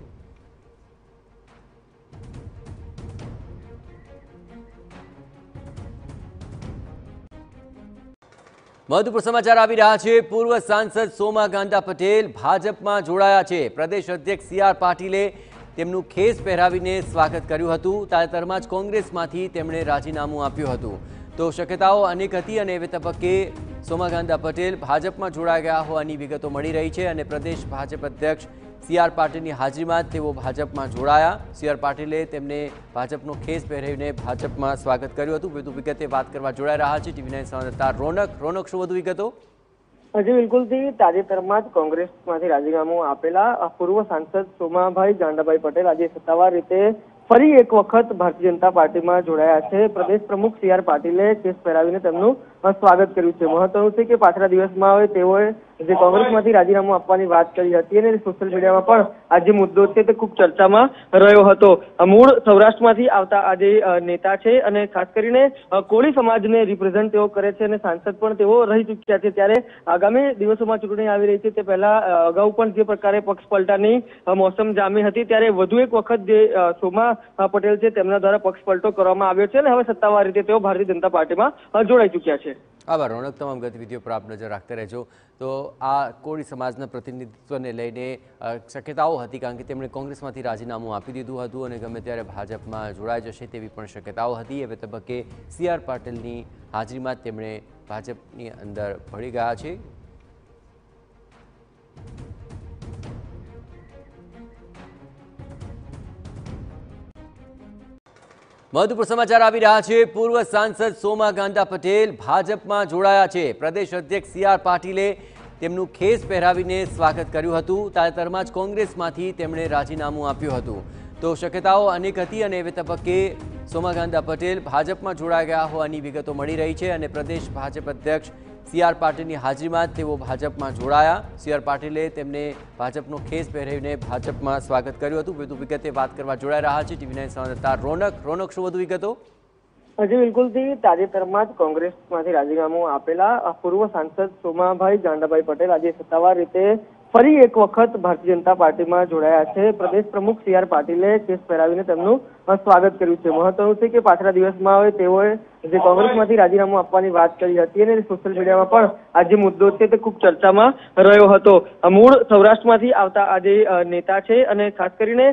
મહત્વપૂર્ણ સમાચાર આવી રહ્યા છે પૂર્વ સાંસદ સોમા ગાંધા પટેલ ભાજપમાં જોડાયા છે પ્રદેશ અધ્યક્ષ સી આર પાટીલે તેમનું ખેસ પહેરાવીને સ્વાગત કર્યું હતું તાજેતરમાં જ કોંગ્રેસમાંથી તેમણે રાજીનામું આપ્યું હતું તો શક્યતાઓ અનેક હતી અને એવે તબક્કે સોમાકાંતા પટેલ ભાજપમાં જોડાઈ ગયા હોવાની વિગતો મળી રહી છે અને પ્રદેશ ભાજપ અધ્યક્ષ સી આર પાટીલની હાજરીમાં તેઓ ભાજપમાં જોડાયા સી આર પાટીલે તેમને ભાજપનો ખેસ પહેરાવીને ભાજપમાં સ્વાગત કર્યું હતું વધુ વિગતે વાત કરવા જોડાઈ રહ્યા છે ટીવી નાઇન સંવાદદાતા રોનક રોનક શું વધુ વિગતો હજી બિલકુલથી તાજેતરમાં જ કોંગ્રેસમાંથી રાજીનામું આપેલા પૂર્વ સાંસદ સોમાભાઈ જાંડાભાઈ પટેલ આજે સત્તાવાર રીતે ફરી એક વખત ભારતીય જનતા પાર્ટીમાં જોડાયા છે પ્રદેશ પ્રમુખ સી આર પાટીલે કેસ પહેરાવીને તેમનું સ્વાગત કર્યું છે મહત્વનું છે કે પાછલા દિવસમાં હવે તેઓએ જે કોંગ્રેસમાંથી રાજીનામું આપવાની વાત કરી હતી અને સોશિયલ મીડિયામાં પણ આ જે મુદ્દો છે તે ખૂબ ચર્ચામાં રહ્યો હતો મૂળ સૌરાષ્ટ્રમાંથી આવતા આ જે નેતા છે અને ખાસ કરીને કોળી સમાજને રિપ્રેઝેન્ટ તેઓ કરે છે અને સાંસદ પણ તેઓ રહી ચૂક્યા છે ત્યારે આગામી દિવસોમાં ચૂંટણી આવી રહી છે તે પહેલા અગાઉ પણ જે પ્રકારે પક્ષ પલટાની મોસમ જામી હતી ત્યારે વધુ એક વખત જે સોમા પટેલ છે તેમના દ્વારા પક્ષ પલટો કરવામાં આવ્યો છે અને હવે સત્તાવાર રીતે તેઓ ભારતીય જનતા પાર્ટીમાં જોડાઈ ચૂક્યા છે આવા રોનક તમામ ગતિવિધિઓ પર આપ નજર રાખતા રહેજો તો આ કોળી સમાજના પ્રતિનિધિત્વને લઈને શક્યતાઓ હતી કારણ કે તેમણે કોંગ્રેસમાંથી રાજીનામું આપી દીધું હતું અને ગમે ત્યારે ભાજપમાં જોડાઈ જશે તેવી પણ શક્યતાઓ હતી એવે તબક્કે સી આર પાટીલની હાજરીમાં તેમણે ભાજપની અંદર ભળી ગયા છે મહત્વપૂર્ણ સમાચાર આવી રહ્યા છે પૂર્વ સાંસદ સોમા ગાંધા પટેલ ભાજપમાં જોડાયા છે પ્રદેશ અધ્યક્ષ સી આર પાટીલે તેમનું ખેસ પહેરાવીને સ્વાગત કર્યું હતું તાજેતરમાં જ કોંગ્રેસમાંથી તેમણે રાજીનામું આપ્યું હતું તો શક્યતાઓ અનેક હતી અને એવી તબક્કે સોમા ગાંધા પટેલ ભાજપમાં જોડાઈ ગયા હોવાની વિગતો મળી રહી છે અને પ્રદેશ ભાજપ અધ્યક્ષ સીઆર આર પાટીલની હાજરીમાં તેઓ ભાજપમાં જોડાયા સીઆર આર પાટીલે તેમને ભાજપનો ખેસ પહેરાવીને ભાજપમાં સ્વાગત કર્યું હતું વધુ વિગતે વાત કરવા જોડાઈ રહ્યા છે ટીવી નાઇન સંવાદદાતા રોનક રોનક શું વધુ વિગતો હજી બિલકુલથી તાજેતરમાં જ કોંગ્રેસમાંથી રાજીનામું આપેલા પૂર્વ સાંસદ સોમાભાઈ ગાંડાભાઈ પટેલ આજે સત્તાવાર રીતે ફરી એક વખત ભારતીય જનતા પાર્ટીમાં જોડાયા છે પ્રદેશ પ્રમુખ સીઆર આર પાટીલે કેસ પહેરાવીને તેમનું સ્વાગત કર્યું છે મહત્વનું છે કે પાછલા દિવસમાં હવે તેઓએ જે કોંગ્રેસમાંથી રાજીનામું આપવાની વાત કરી હતી અને સોશિયલ મીડિયામાં પણ આ જે મુદ્દો છે તે ખૂબ ચર્ચામાં રહ્યો હતો મૂળ સૌરાષ્ટ્રમાંથી આવતા આ જે નેતા છે અને ખાસ કરીને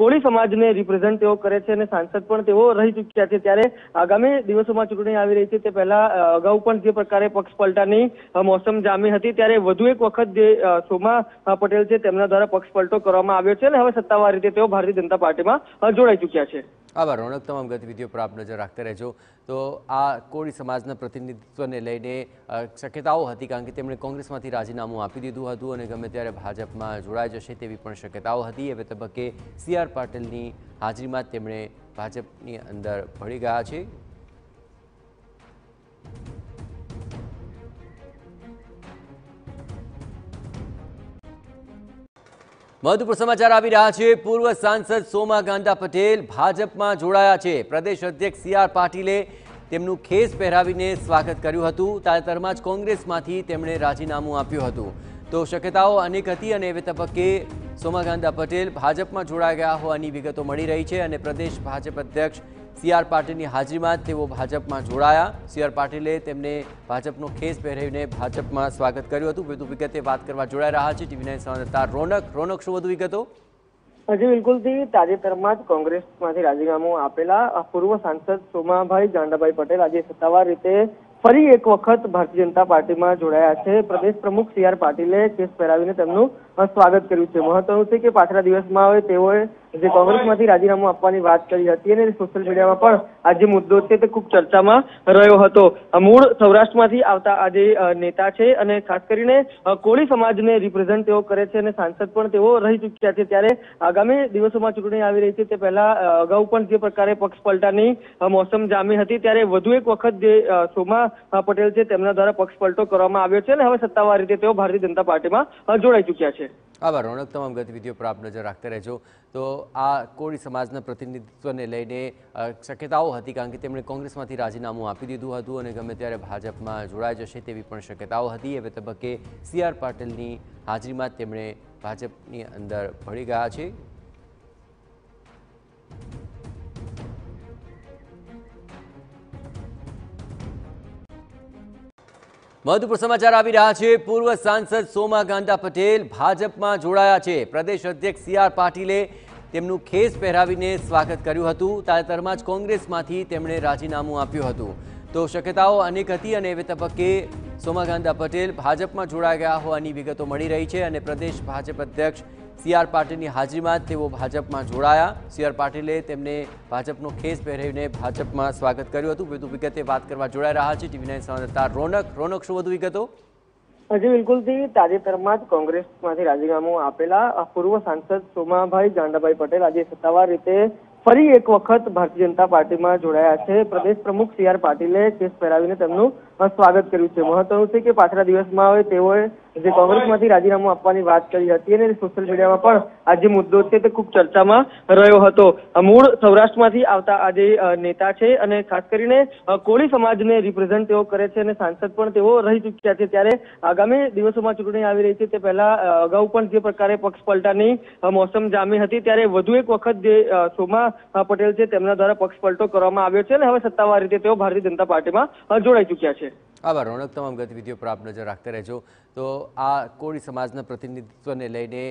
કોળી સમાજને રિપ્રેઝન્ટ તેઓ કરે છે અને સાંસદ પણ તેઓ રહી ચૂક્યા છે ત્યારે આગામી દિવસોમાં ચૂંટણી આવી રહી છે તે પહેલા અગાઉ પણ જે પ્રકારે પક્ષ પલટાની મોસમ જામી હતી ત્યારે વધુ એક વખત જે સોમા પટેલ છે તેમના દ્વારા પક્ષ પલટો કરવામાં આવ્યો છે અને હવે સત્તાવાર રીતે તેઓ ભારતીય જનતા પાર્ટીમાં જોડાઈ ચૂક્યા છે આભાર રોનક તમામ ગતિવિધિઓ પર આપ નજર રાખતા રહેજો તો આ કોળી સમાજના પ્રતિનિધિત્વને લઈને શક્યતાઓ હતી કારણ કે તેમણે કોંગ્રેસમાંથી રાજીનામું આપી દીધું હતું અને ગમે ત્યારે ભાજપમાં જોડાઈ જશે તેવી પણ શક્યતાઓ હતી હવે તબક્કે સી આર પાટીલની હાજરીમાં તેમણે ભાજપની અંદર ભળી ગયા છે મહત્વપૂર્ણ સમાચાર આવી રહ્યા છે પૂર્વ સાંસદ સોમા ગાંધા પટેલ ભાજપમાં જોડાયા છે પ્રદેશ અધ્યક્ષ સી આર પાટીલે તેમનું ખેસ પહેરાવીને સ્વાગત કર્યું હતું તાજેતરમાં જ કોંગ્રેસમાંથી તેમણે રાજીનામું આપ્યું હતું તો શક્યતાઓ અનેક હતી અને એવે તબક્કે સોમા ગાંધા પટેલ ભાજપમાં જોડાઈ ગયા હોવાની વિગતો મળી રહી છે અને પ્રદેશ ભાજપ અધ્યક્ષ સીઆર આર પાટીલની હાજરીમાં તેઓ ભાજપમાં જોડાયા સીઆર આર પાટીલે તેમને ભાજપનો ખેસ પહેરાવીને ભાજપમાં સ્વાગત કર્યું હતું વધુ વિગતે વાત કરવા જોડાઈ રહ્યા છે ટીવી નાઇન સંવાદદાતા રોનક રોનક શું વધુ વિગતો હજી બિલકુલથી તાજેતરમાં જ કોંગ્રેસમાંથી રાજીનામું આપેલા પૂર્વ સાંસદ સોમાભાઈ જાંડાભાઈ પટેલ આજે સત્તાવાર રીતે ફરી એક વખત ભારતીય જનતા પાર્ટીમાં જોડાયા છે પ્રદેશ પ્રમુખ સી આર પાટીલે કેસ પહેરાવીને તેમનું સ્વાગત કર્યું છે મહત્વનું છે કે પાછલા દિવસમાં હવે તેઓએ જે કોંગ્રેસમાંથી રાજીનામું આપવાની વાત કરી હતી અને સોશિયલ મીડિયામાં પણ આ જે મુદ્દો છે તે ખૂબ ચર્ચામાં રહ્યો હતો મૂળ સૌરાષ્ટ્રમાંથી આવતા આ જે નેતા છે અને ખાસ કરીને કોળી સમાજને રિપ્રેઝેન્ટ તેઓ કરે છે અને સાંસદ પણ તેઓ રહી ચૂક્યા છે ત્યારે આગામી દિવસોમાં ચૂંટણી આવી રહી છે તે પહેલા અગાઉ પણ જે પ્રકારે પક્ષ પલટાની મોસમ જામી હતી ત્યારે વધુ એક વખત જે સોમા પટેલ છે તેમના દ્વારા પક્ષ પલટો કરવામાં આવ્યો છે અને હવે સત્તાવાર રીતે તેઓ ભારતીય જનતા પાર્ટીમાં જોડાઈ ચુક્યા છે આવા રોનક તમામ ગતિવિધિઓ પર આપ નજર રાખતા રહેજો તો આ કોળી સમાજના પ્રતિનિધિત્વને લઈને શક્યતાઓ હતી કારણ કે તેમણે કોંગ્રેસમાંથી રાજીનામું આપી દીધું હતું અને ગમે ત્યારે ભાજપમાં જોડાઈ જશે તેવી પણ શક્યતાઓ હતી એવે તબક્કે સી આર પાટીલની હાજરીમાં તેમણે ભાજપની અંદર ભળી ગયા છે મહત્વપૂર્ણ સમાચાર આવી રહ્યા છે પૂર્વ સાંસદ સોમા ગાંધા પટેલ ભાજપમાં જોડાયા છે પ્રદેશ અધ્યક્ષ સી પાટીલે તેમનું ખેસ પહેરાવીને સ્વાગત કર્યું હતું તાજેતરમાં જ કોંગ્રેસમાંથી તેમણે રાજીનામું આપ્યું હતું તો શક્યતાઓ અનેક હતી અને એવી તબક્કે સોમા ગાંધા પટેલ ભાજપમાં જોડાઈ ગયા હોવાની વિગતો મળી રહી છે અને પ્રદેશ ભાજપ અધ્યક્ષ સી આર પાટીલની હાજરીમાં તેઓ ભાજપમાં જોડાયા સી આર પાટીલે તેમને ભાજપનો ખેસ પહેરાવીને ભાજપમાં સ્વાગત કર્યું હતું વધુ વિગતે વાત કરવા જોડાઈ રહ્યા છે ટીવી નાઇન સંવાદદાતા રોનક રોનક શું વધુ વિગતો હજી બિલકુલથી તાજેતરમાં જ કોંગ્રેસમાંથી રાજીનામું આપેલા પૂર્વ સાંસદ સોમાભાઈ જાંડાભાઈ પટેલ આજે સત્તાવાર રીતે ફરી એક વખત ભારતીય જનતા પાર્ટીમાં જોડાયા છે પ્રદેશ પ્રમુખ સી આર પાટીલે કેસ પહેરાવીને તેમનું સ્વાગત કર્યું છે મહત્વનું છે કે પાછલા દિવસમાં હવે તેઓએ જે કોંગ્રેસમાંથી રાજીનામું આપવાની વાત કરી હતી અને સોશિયલ મીડિયામાં પણ આ જે મુદ્દો છે તે ખૂબ ચર્ચામાં રહ્યો હતો મૂળ સૌરાષ્ટ્રમાંથી આવતા આ જે નેતા છે અને ખાસ કરીને કોળી સમાજને રિપ્રેઝન્ટ તેઓ કરે છે અને સાંસદ પણ તેઓ રહી ચૂક્યા છે ત્યારે આગામી દિવસોમાં ચૂંટણી આવી રહી છે તે પહેલા અગાઉ પણ જે પ્રકારે પક્ષ પલટાની મોસમ જામી હતી ત્યારે વધુ એક વખત જે સોમા પટેલ છે તેમના દ્વારા પક્ષ પલટો કરવામાં આવ્યો છે અને હવે સત્તાવાર રીતે તેઓ ભારતીય જનતા પાર્ટીમાં જોડાઈ ચૂક્યા છે આવા રોનક તમામ ગતિવિધિઓ પર આપ નજર રાખતા રહેજો તો આ કોળી સમાજના પ્રતિનિધિત્વને લઈને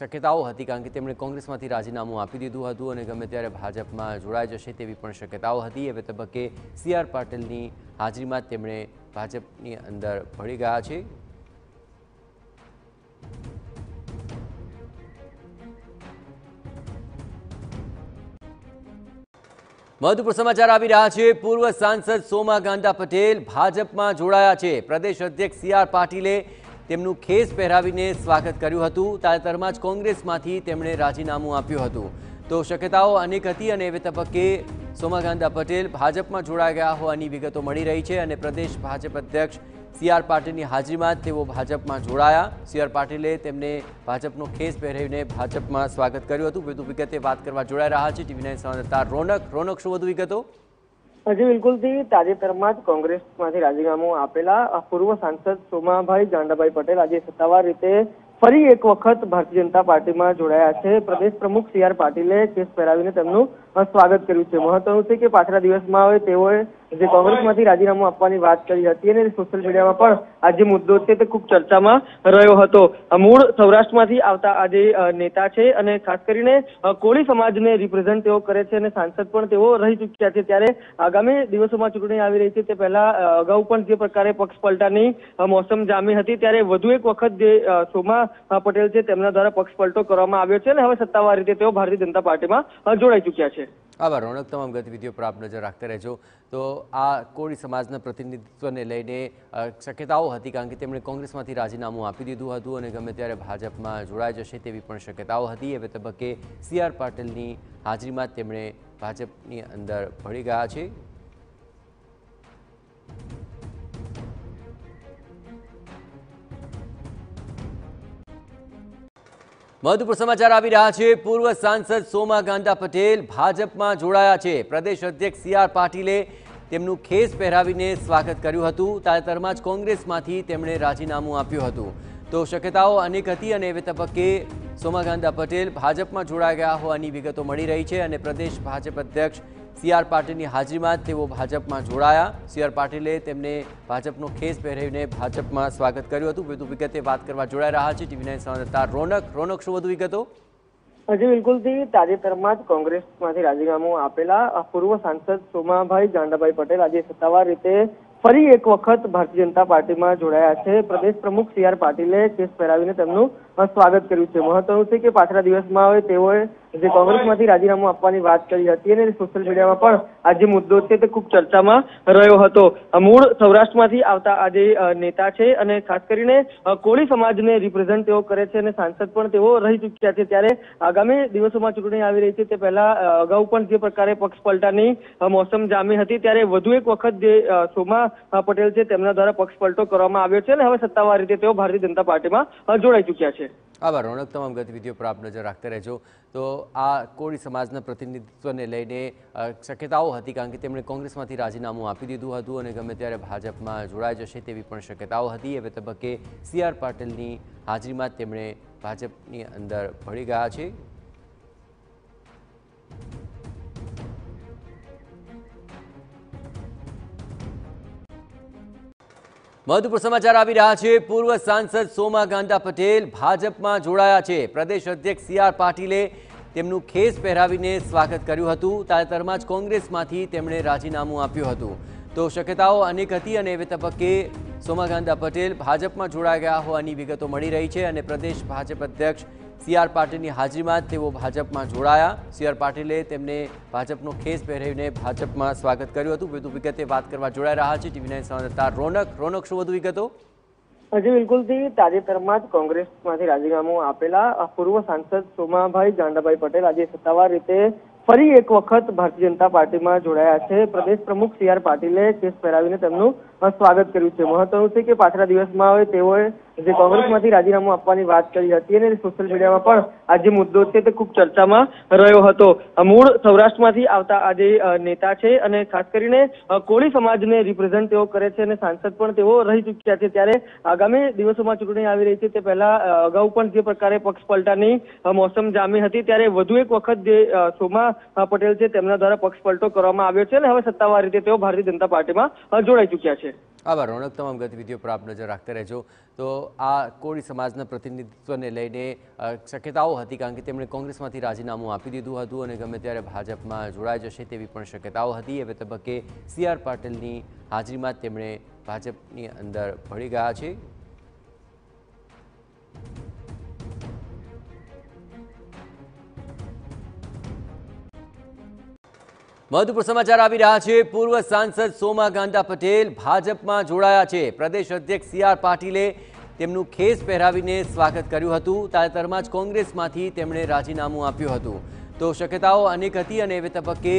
શક્યતાઓ હતી કારણ કે તેમણે કોંગ્રેસમાંથી રાજીનામું આપી દીધું હતું અને ગમે ત્યારે ભાજપમાં જોડાઈ જશે તેવી પણ શક્યતાઓ હતી હવે તબક્કે સી આર પાટીલની હાજરીમાં તેમણે ભાજપની અંદર ભળી ગયા છે મહત્વપૂર્ણ સમાચાર આવી રહ્યા છે પૂર્વ સાંસદ સોમા ગાંધા પટેલ ભાજપમાં જોડાયા છે પ્રદેશ અધ્યક્ષ સી આર પાટીલે તેમનું ખેસ પહેરાવીને સ્વાગત કર્યું હતું તાજેતરમાં જ કોંગ્રેસમાંથી તેમણે રાજીનામું આપ્યું હતું તો શક્યતાઓ અનેક હતી અને એવે તબક્કે સોમા ગાંધા પટેલ ભાજપમાં જોડાઈ ગયા હોવાની વિગતો મળી રહી છે અને પ્રદેશ ભાજપ અધ્યક્ષ સીઆર આર પાટીલની હાજરીમાં તેઓ ભાજપમાં જોડાયા સીઆર આર પાટીલે તેમને ભાજપનો ખેસ પહેરાવીને ભાજપમાં સ્વાગત કર્યું હતું વધુ વિગતે વાત કરવા જોડાઈ રહ્યા છે ટીવી નાઇન સંવાદદાતા રોનક રોનક શું વધુ વિગતો હજી બિલકુલથી તાજેતરમાં જ કોંગ્રેસમાંથી રાજીનામું આપેલા પૂર્વ સાંસદ સોમાભાઈ જાંડાભાઈ પટેલ આજે સત્તાવાર રીતે ફરી એક વખત ભારતીય જનતા પાર્ટીમાં જોડાયા છે પ્રદેશ પ્રમુખ સી આર પાટીલે કેસ પહેરાવીને તેમનું સ્વાગત કર્યું છે મહત્વનું છે કે પાછલા દિવસમાં હવે તેઓએ જે કોંગ્રેસ માંથી રાજીનામું આપવાની વાત કરી હતી અને સોશિયલ મીડિયામાં પણ આ જે મુદ્દો છે તે ખૂબ ચર્ચામાં રહ્યો હતો મૂળ સૌરાષ્ટ્રમાંથી આવતા આ જે નેતા છે અને ખાસ કરીને કોળી સમાજને રિપ્રેઝેન્ટ તેઓ કરે છે અને સાંસદ પણ તેઓ રહી ચૂક્યા છે ત્યારે આગામી દિવસોમાં ચૂંટણી આવી રહી છે તે પહેલા અગાઉ પણ જે પ્રકારે પક્ષ પલટાની મોસમ જામી હતી ત્યારે વધુ એક વખત જે સોમા પટેલ છે તેમના દ્વારા પક્ષ પલટો કરવામાં આવ્યો છે અને હવે સત્તાવાર રીતે તેઓ ભારતીય જનતા પાર્ટીમાં જોડાઈ ચૂક્યા છે આવા રોનક તમામ ગતિવિધિઓ પર આપ નજર રાખતા રહેજો તો આ કોળી સમાજના પ્રતિનિધિત્વને લઈને શક્યતાઓ હતી કારણ કે તેમણે કોંગ્રેસમાંથી રાજીનામું આપી દીધું હતું અને ગમે ત્યારે ભાજપમાં જોડાઈ જશે તેવી પણ શક્યતાઓ હતી એવે તબક્કે સી આર પાટીલની હાજરીમાં તેમણે ભાજપની અંદર ભળી ગયા છે મહત્વપૂર્ણ સમાચાર આવી રહ્યા છે પૂર્વ સાંસદ સોમા ગાંધા પટેલ ભાજપમાં જોડાયા છે પ્રદેશ અધ્યક્ષ સી આર પાટીલે તેમનું ખેસ પહેરાવીને સ્વાગત કર્યું હતું તાજેતરમાં જ કોંગ્રેસમાંથી તેમણે રાજીનામું આપ્યું હતું તો શક્યતાઓ અનેક હતી અને એવે તબક્કે સોમા ગાંધા પટેલ ભાજપમાં જોડાઈ ગયા હોવાની વિગતો મળી રહી છે અને પ્રદેશ ભાજપ અધ્યક્ષ સીઆર આર પાટીલની હાજરીમાં તેઓ ભાજપમાં જોડાયા સીઆર આર પાટીલે તેમને ભાજપનો ખેસ પહેરાવીને ભાજપમાં સ્વાગત કર્યું હતું વધુ વિગતે વાત કરવા જોડાઈ રહ્યા છે ટીવી નાઇન સંવાદદાતા રોનક રોનક શું વધુ વિગતો હજી બિલકુલથી તાજેતરમાં જ કોંગ્રેસમાંથી રાજીનામું આપેલા પૂર્વ સાંસદ સોમાભાઈ જાંડાભાઈ પટેલ આજે સત્તાવાર રીતે ફરી એક વખત ભારતીય જનતા પાર્ટીમાં જોડાયા છે પ્રદેશ પ્રમુખ સીઆર આર પાટીલે કેસ પહેરાવીને તેમનું સ્વાગત કર્યું છે મહત્વનું છે કે પાછલા દિવસમાં હવે તેઓએ જે કોંગ્રેસમાંથી રાજીનામું આપવાની વાત કરી હતી અને સોશિયલ મીડિયામાં પણ આ જે મુદ્દો છે તે ખૂબ ચર્ચામાં રહ્યો હતો મૂળ સૌરાષ્ટ્રમાંથી આવતા આ જે નેતા છે અને ખાસ કરીને કોળી સમાજને રિપ્રેઝન્ટ તેઓ કરે છે અને સાંસદ પણ તેઓ રહી ચૂક્યા છે ત્યારે આગામી દિવસોમાં ચૂંટણી આવી રહી છે તે પહેલા અગાઉ પણ જે પ્રકારે પક્ષ પલટાની મોસમ જામી હતી ત્યારે વધુ એક વખત જે સોમા પટેલ છે તેમના દ્વારા પક્ષ પલટો કરવામાં આવ્યો છે અને હવે સત્તાવાર રીતે તેઓ ભારતીય જનતા પાર્ટીમાં જોડાઈ ચૂક્યા છે આવા રોનક તમામ ગતિવિધિઓ પર આપ નજર રાખતા રહેજો તો આ કોળી સમાજના પ્રતિનિધિત્વને લઈને શક્યતાઓ હતી કારણ કે તેમણે કોંગ્રેસમાંથી રાજીનામું આપી દીધું હતું અને ગમે ત્યારે ભાજપમાં જોડાઈ જશે તેવી પણ શક્યતાઓ હતી એવે તબક્કે સી આર પાટીલની હાજરીમાં તેમણે ભાજપની અંદર ભળી ગયા છે મહત્વપૂર્ણ સમાચાર આવી રહ્યા છે પૂર્વ સાંસદ સોમા ગાંધા પટેલ ભાજપમાં જોડાયા છે પ્રદેશ અધ્યક્ષ સી આર પાટીલે તેમનું ખેસ પહેરાવીને સ્વાગત કર્યું હતું તાજેતરમાં જ કોંગ્રેસમાંથી તેમણે રાજીનામું આપ્યું હતું તો શક્યતાઓ અનેક હતી અને એવી તબક્કે સોમા ગાંધા પટેલ ભાજપમાં જોડાઈ ગયા હોવાની વિગતો મળી રહી છે અને પ્રદેશ ભાજપ અધ્યક્ષ સીઆર આર પાટીલની હાજરીમાં તેઓ ભાજપમાં જોડાયા સીઆર આર પાટીલે તેમને ભાજપનો ખેસ પહેરાવીને ભાજપમાં સ્વાગત કર્યું હતું વધુ વિગતે વાત કરવા જોડાઈ રહ્યા છે ટીવી નાઇન સંવાદદાતા રોનક રોનક શું વધુ વિગતો હજી બિલકુલથી તાજેતરમાં જ કોંગ્રેસમાંથી રાજીનામું આપેલા પૂર્વ સાંસદ સોમાભાઈ ગાંડાભાઈ પટેલ આજે સત્તાવાર રીતે ફરી એક વખત ભારતીય જનતા પાર્ટીમાં જોડાયા છે પ્રદેશ પ્રમુખ સી આર પાટીલે કેસ પહેરાવીને તેમનું સ્વાગત કર્યું છે મહત્વનું છે કે પાછલા દિવસમાં હવે તેઓએ જે કોંગ્રેસમાંથી રાજીનામું આપવાની વાત કરી હતી અને સોશિયલ મીડિયામાં પણ આ જે મુદ્દો છે તે ખૂબ ચર્ચામાં રહ્યો હતો મૂળ સૌરાષ્ટ્રમાંથી આવતા આ જે નેતા છે અને ખાસ કરીને કોળી સમાજને રિપ્રેઝન્ટ તેઓ કરે છે અને સાંસદ પણ તેઓ રહી ચૂક્યા છે ત્યારે આગામી દિવસોમાં ચૂંટણી આવી રહી છે તે પહેલા અગાઉ પણ જે પ્રકારે પક્ષ પલટાની મોસમ જામી હતી ત્યારે વધુ એક વખત જે સોમા પટેલ છે તેમના દ્વારા પક્ષ પલટો કરવામાં આવ્યો છે અને હવે સત્તાવાર રીતે તેઓ ભારતીય જનતા પાર્ટીમાં જોડાઈ ચૂક્યા છે આભાર રોનક તમામ ગતિવિધિઓ પર આપ નજર રાખતા રહેજો તો આ કોળી સમાજના પ્રતિનિધિત્વને લઈને શક્યતાઓ હતી કારણ કે તેમણે કોંગ્રેસમાંથી રાજીનામું આપી દીધું હતું અને ગમે ત્યારે ભાજપમાં જોડાઈ જશે તેવી પણ શક્યતાઓ હતી હવે તબક્કે સી આર પાટીલની હાજરીમાં તેમણે ભાજપની અંદર ભળી ગયા છે મહત્વપૂર્ણ સમાચાર આવી રહ્યા છે પૂર્વ સાંસદ સોમા ગાંધા પટેલ ભાજપમાં જોડાયા છે પ્રદેશ અધ્યક્ષ સી આર પાટીલે તેમનું ખેસ પહેરાવીને સ્વાગત કર્યું હતું તાજેતરમાં જ કોંગ્રેસમાંથી તેમણે રાજીનામું આપ્યું હતું તો શક્યતાઓ અનેક હતી અને એવે તબક્કે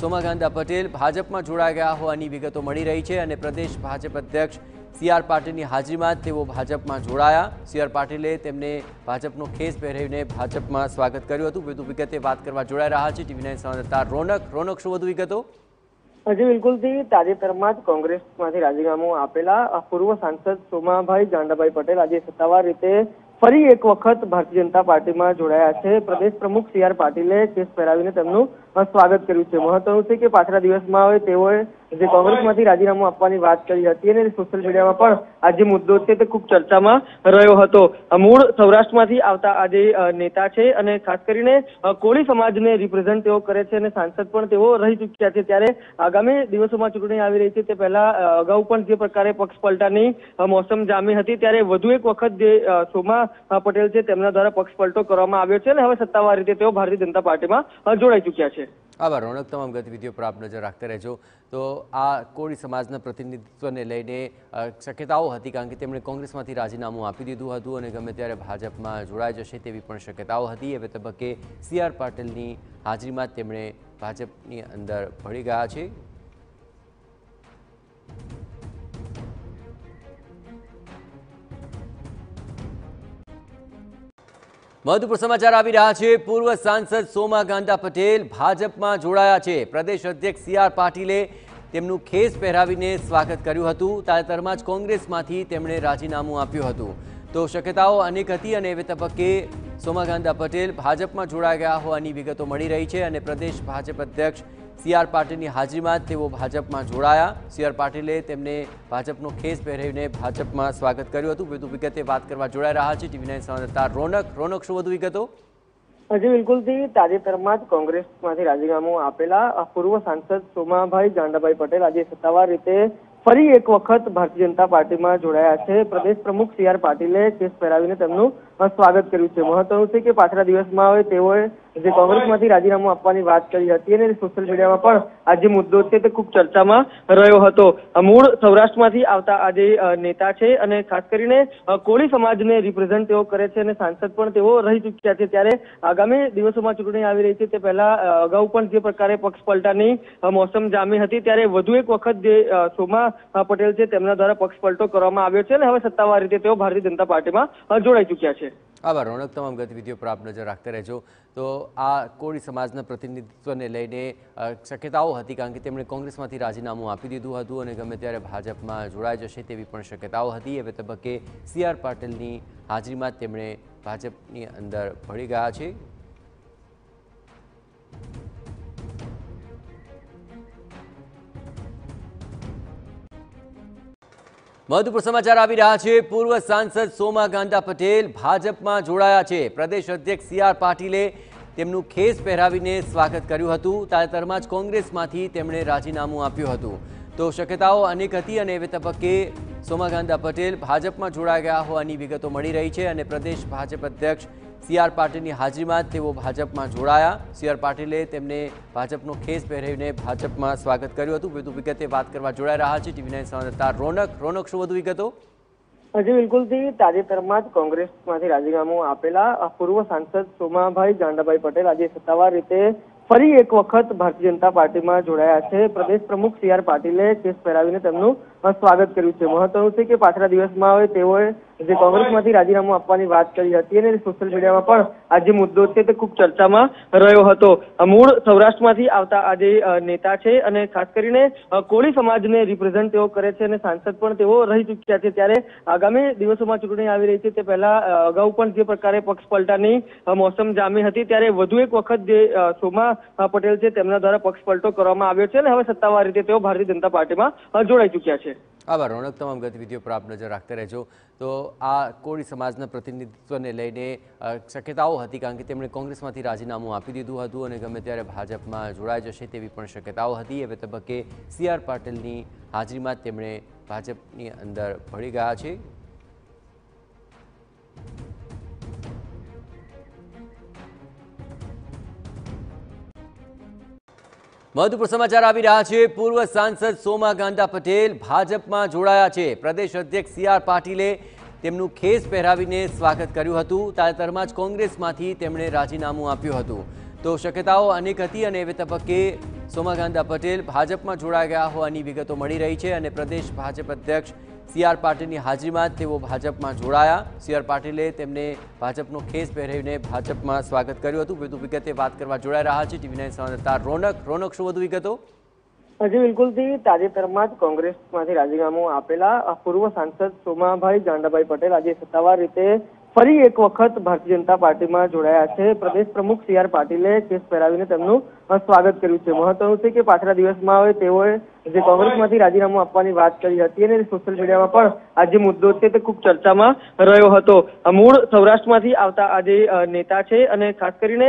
સોમાકાંતા પટેલ ભાજપમાં જોડાઈ ગયા હોવાની વિગતો મળી રહી છે અને પ્રદેશ ભાજપ અધ્યક્ષ સી આર પાટીલની હાજરીમાં તેઓ ભાજપમાં જોડાયા સી આર પાટીલે તેમને ભાજપનો ખેસ પહેરાવીને ભાજપમાં સ્વાગત કર્યું હતું વધુ વિગતે વાત કરવા જોડાઈ રહ્યા છે ટીવી નાઇન સંવાદદાતા રોનક રોનક શું વધુ વિગતો હજી બિલકુલથી તાજેતરમાં જ કોંગ્રેસમાંથી રાજીનામું આપેલા પૂર્વ સાંસદ સોમાભાઈ જાંડાભાઈ પટેલ આજે સત્તાવાર રીતે ફરી એક વખત ભારતીય જનતા પાર્ટીમાં જોડાયા છે પ્રદેશ પ્રમુખ સી આર પાટીલે કેસ પહેરાવીને તેમનું સ્વાગત કર્યું છે મહત્વનું છે કે પાછલા દિવસમાં હવે તેઓએ જે કોંગ્રેસમાંથી રાજીનામું આપવાની વાત કરી હતી અને સોશિયલ મીડિયામાં પણ આ જે મુદ્દો છે તે ખૂબ ચર્ચામાં રહ્યો હતો મૂળ સૌરાષ્ટ્રમાંથી આવતા આ જે નેતા છે અને ખાસ કરીને કોળી સમાજને રિપ્રેઝન્ટ તેઓ કરે છે અને સાંસદ પણ તેઓ રહી ચૂક્યા છે ત્યારે આગામી દિવસોમાં ચૂંટણી આવી રહી છે તે પહેલા અગાઉ પણ જે પ્રકારે પક્ષ પલટાની મોસમ જામી હતી ત્યારે વધુ એક વખત જે સોમા પટેલ છે તેમના દ્વારા પક્ષ પલટો કરવામાં આવ્યો છે અને હવે સત્તાવાર રીતે તેઓ ભારતીય જનતા પાર્ટીમાં જોડાઈ ચૂક્યા છે આવા રોનક તમામ ગતિવિધિઓ પર આપ નજર રાખતા રહેજો તો આ કોળી સમાજના પ્રતિનિધિત્વને લઈને શક્યતાઓ હતી કારણ કે તેમણે કોંગ્રેસમાંથી રાજીનામું આપી દીધું હતું અને ગમે ત્યારે ભાજપમાં જોડાઈ જશે તેવી પણ શક્યતાઓ હતી એવી તબક્કે સી આર પાટીલની હાજરીમાં તેમણે ભાજપની અંદર ભળી ગયા છે મહત્વપૂર્ણ સમાચાર આવી રહ્યા છે પૂર્વ સાંસદ સોમા ગાંધા પટેલ ભાજપમાં જોડાયા છે પ્રદેશ અધ્યક્ષ સી પાટીલે તેમનું ખેસ પહેરાવીને સ્વાગત કર્યું હતું તાજેતરમાં જ કોંગ્રેસમાંથી તેમણે રાજીનામું આપ્યું હતું તો શક્યતાઓ અનેક હતી અને એવે તબક્કે સોમા ગાંધા પટેલ ભાજપમાં જોડાઈ ગયા હોવાની વિગતો મળી રહી છે અને પ્રદેશ ભાજપ અધ્યક્ષ સી આર પાટીલની હાજરીમાં તેઓ ભાજપમાં જોડાયા સી આર પાટીલે તેમને ભાજપનો ખેસ પહેરાવીને ભાજપમાં સ્વાગત કર્યું હતું વધુ વિગતે વાત કરવા જોડાઈ રહ્યા છે ટીવી નાઇન સંવાદદાતા રોનક રોનક શું વધુ વિગતો હજી બિલકુલથી તાજેતરમાં જ કોંગ્રેસમાંથી રાજીનામું આપેલા પૂર્વ સાંસદ સોમાભાઈ જાંડાભાઈ પટેલ આજે સત્તાવાર રીતે ફરી એક વખત ભારતીય જનતા પાર્ટીમાં જોડાયા છે પ્રદેશ પ્રમુખ સી આર પાટીલે કેસ પહેરાવીને તેમનું સ્વાગત કર્યું છે મહત્વનું છે કે પાછલા દિવસમાં હવે તેઓએ જે કોંગ્રેસમાંથી રાજીનામું આપવાની વાત કરી હતી અને સોશિયલ મીડિયામાં પણ આ જે મુદ્દો છે તે ખૂબ ચર્ચામાં રહ્યો હતો મૂળ સૌરાષ્ટ્રમાંથી આવતા આ જે નેતા છે અને ખાસ કરીને કોળી સમાજને રિપ્રેઝન્ટ તેઓ કરે છે અને સાંસદ પણ તેઓ રહી ચૂક્યા છે ત્યારે આગામી દિવસોમાં ચૂંટણી આવી રહી છે તે પહેલા અગાઉ પણ જે પ્રકારે પક્ષ પલટાની મોસમ જામી હતી ત્યારે વધુ એક વખત જે સોમા પટેલ છે તેમના દ્વારા પક્ષ પલટો કરવામાં આવ્યો છે અને હવે સત્તાવાર રીતે તેઓ ભારતીય જનતા પાર્ટીમાં જોડાઈ ચૂક્યા છે આવા રોનક તમામ ગતિવિધિઓ પર આપ નજર રાખતા રહેજો તો આ કોળી સમાજના પ્રતિનિધિત્વને લઈને શક્યતાઓ હતી કારણ કે તેમણે કોંગ્રેસમાંથી રાજીનામું આપી દીધું હતું અને ગમે ત્યારે ભાજપમાં જોડાઈ જશે તેવી પણ શક્યતાઓ હતી હવે તબક્કે સી આર પાટીલની હાજરીમાં તેમણે ભાજપની અંદર ભળી ગયા છે મહત્વપૂર્ણ સમાચાર આવી રહ્યા છે પૂર્વ સાંસદ સોમા ગાંધા પટેલ ભાજપમાં જોડાયા છે પ્રદેશ અધ્યક્ષ સી આર પાટીલે તેમનું ખેસ પહેરાવીને સ્વાગત કર્યું હતું તાજેતરમાં જ કોંગ્રેસમાંથી તેમણે રાજીનામું આપ્યું હતું તો શક્યતાઓ અનેક હતી અને એવી તબક્કે સોમા ગાંધા પટેલ ભાજપમાં જોડાઈ ગયા હોવાની વિગતો મળી રહી છે અને પ્રદેશ ભાજપ અધ્યક્ષ સીઆર આર પાટીલની હાજરીમાં તેઓ ભાજપમાં જોડાયા સીઆર આર પાટીલે તેમને ભાજપનો ખેસ પહેરાવીને ભાજપમાં સ્વાગત કર્યું હતું વધુ વિગતે વાત કરવા જોડાઈ રહ્યા છે ટીવી નાઇન સંવાદદાતા રોનક રોનક શું વધુ વિગતો હજી બિલકુલથી તાજેતરમાં જ કોંગ્રેસમાંથી રાજીનામું આપેલા પૂર્વ સાંસદ સોમાભાઈ ગાંડાભાઈ પટેલ આજે સત્તાવાર રીતે ફરી એક વખત ભારતીય જનતા પાર્ટીમાં જોડાયા છે પ્રદેશ પ્રમુખ સી આર પાટીલે કેસ પહેરાવીને તેમનું સ્વાગત કર્યું છે મહત્વનું છે કે પાછલા દિવસમાં હવે તેઓએ જે કોંગ્રેસમાંથી રાજીનામું આપવાની વાત કરી હતી અને સોશિયલ મીડિયામાં પણ આ જે મુદ્દો છે તે ખૂબ ચર્ચામાં રહ્યો હતો મૂળ સૌરાષ્ટ્રમાંથી આવતા આ જે નેતા છે અને ખાસ કરીને કોળી સમાજને રિપ્રેઝન્ટ તેઓ કરે છે અને સાંસદ પણ તેઓ રહી ચૂક્યા છે ત્યારે આગામી દિવસોમાં ચૂંટણી આવી રહી છે તે પહેલા અગાઉ પણ જે પ્રકારે પક્ષ પલટાની મોસમ જામી હતી ત્યારે વધુ એક વખત જે સોમા પટેલ છે તેમના દ્વારા પક્ષ પલટો કરવામાં આવ્યો છે અને હવે સત્તાવાર રીતે તેઓ ભારતીય જનતા પાર્ટીમાં જોડાઈ ચૂક્યા છે આવા રોનક તમામ ગતિવિધિઓ પર આપ નજર રાખતા રહેજો તો આ કોળી સમાજના પ્રતિનિધિત્વને લઈને શક્યતાઓ હતી કારણ કે તેમણે કોંગ્રેસમાંથી રાજીનામું આપી દીધું હતું અને ગમે ત્યારે ભાજપમાં જોડાઈ જશે તેવી પણ શક્યતાઓ હતી હવે તબક્કે સી આર પાટીલની હાજરીમાં તેમણે ભાજપની અંદર ભળી ગયા છે મહત્વપૂર્ણ સમાચાર આવી રહ્યા છે પૂર્વ સાંસદ સોમા ગાંધા પટેલ ભાજપમાં જોડાયા છે પ્રદેશ અધ્યક્ષ સી આર પાટીલે તેમનું ખેસ પહેરાવીને સ્વાગત કર્યું હતું તાજેતરમાં જ કોંગ્રેસમાંથી તેમણે રાજીનામું આપ્યું હતું તો શક્યતાઓ અનેક હતી અને એવે તબક્કે સોમા ગાંધા પટેલ ભાજપમાં જોડાઈ ગયા હોવાની વિગતો મળી રહી છે અને પ્રદેશ ભાજપ અધ્યક્ષ સી આર પાટીલની હાજરીમાં તેઓ ભાજપમાં જોડાયા સી આર પાટીલે તેમને ભાજપનો ખેસ પહેરાવીને ભાજપમાં સ્વાગત કર્યું હતું વધુ વિગતે વાત કરવા જોડાઈ રહ્યા છે ટીવી નાઇન સંવાદદાતા રોનક રોનક શું વધુ વિગતો હજી બિલકુલથી તાજેતરમાં જ કોંગ્રેસમાંથી રાજીનામું આપેલા પૂર્વ સાંસદ સોમાભાઈ જાંડાભાઈ પટેલ આજે સત્તાવાર રીતે ફરી એક વખત ભારતીય જનતા પાર્ટીમાં જોડાયા છે પ્રદેશ પ્રમુખ સી આર પાટીલે કેસ પહેરાવીને તેમનું સ્વાગત કર્યું છે મહત્વનું છે કે પાછલા દિવસમાં હવે તેઓએ જે કોંગ્રેસમાંથી રાજીનામું આપવાની વાત કરી હતી અને સોશિયલ મીડિયામાં પણ આ જે મુદ્દો છે તે ખૂબ ચર્ચામાં રહ્યો હતો મૂળ સૌરાષ્ટ્રમાંથી આવતા આ જે નેતા છે અને ખાસ કરીને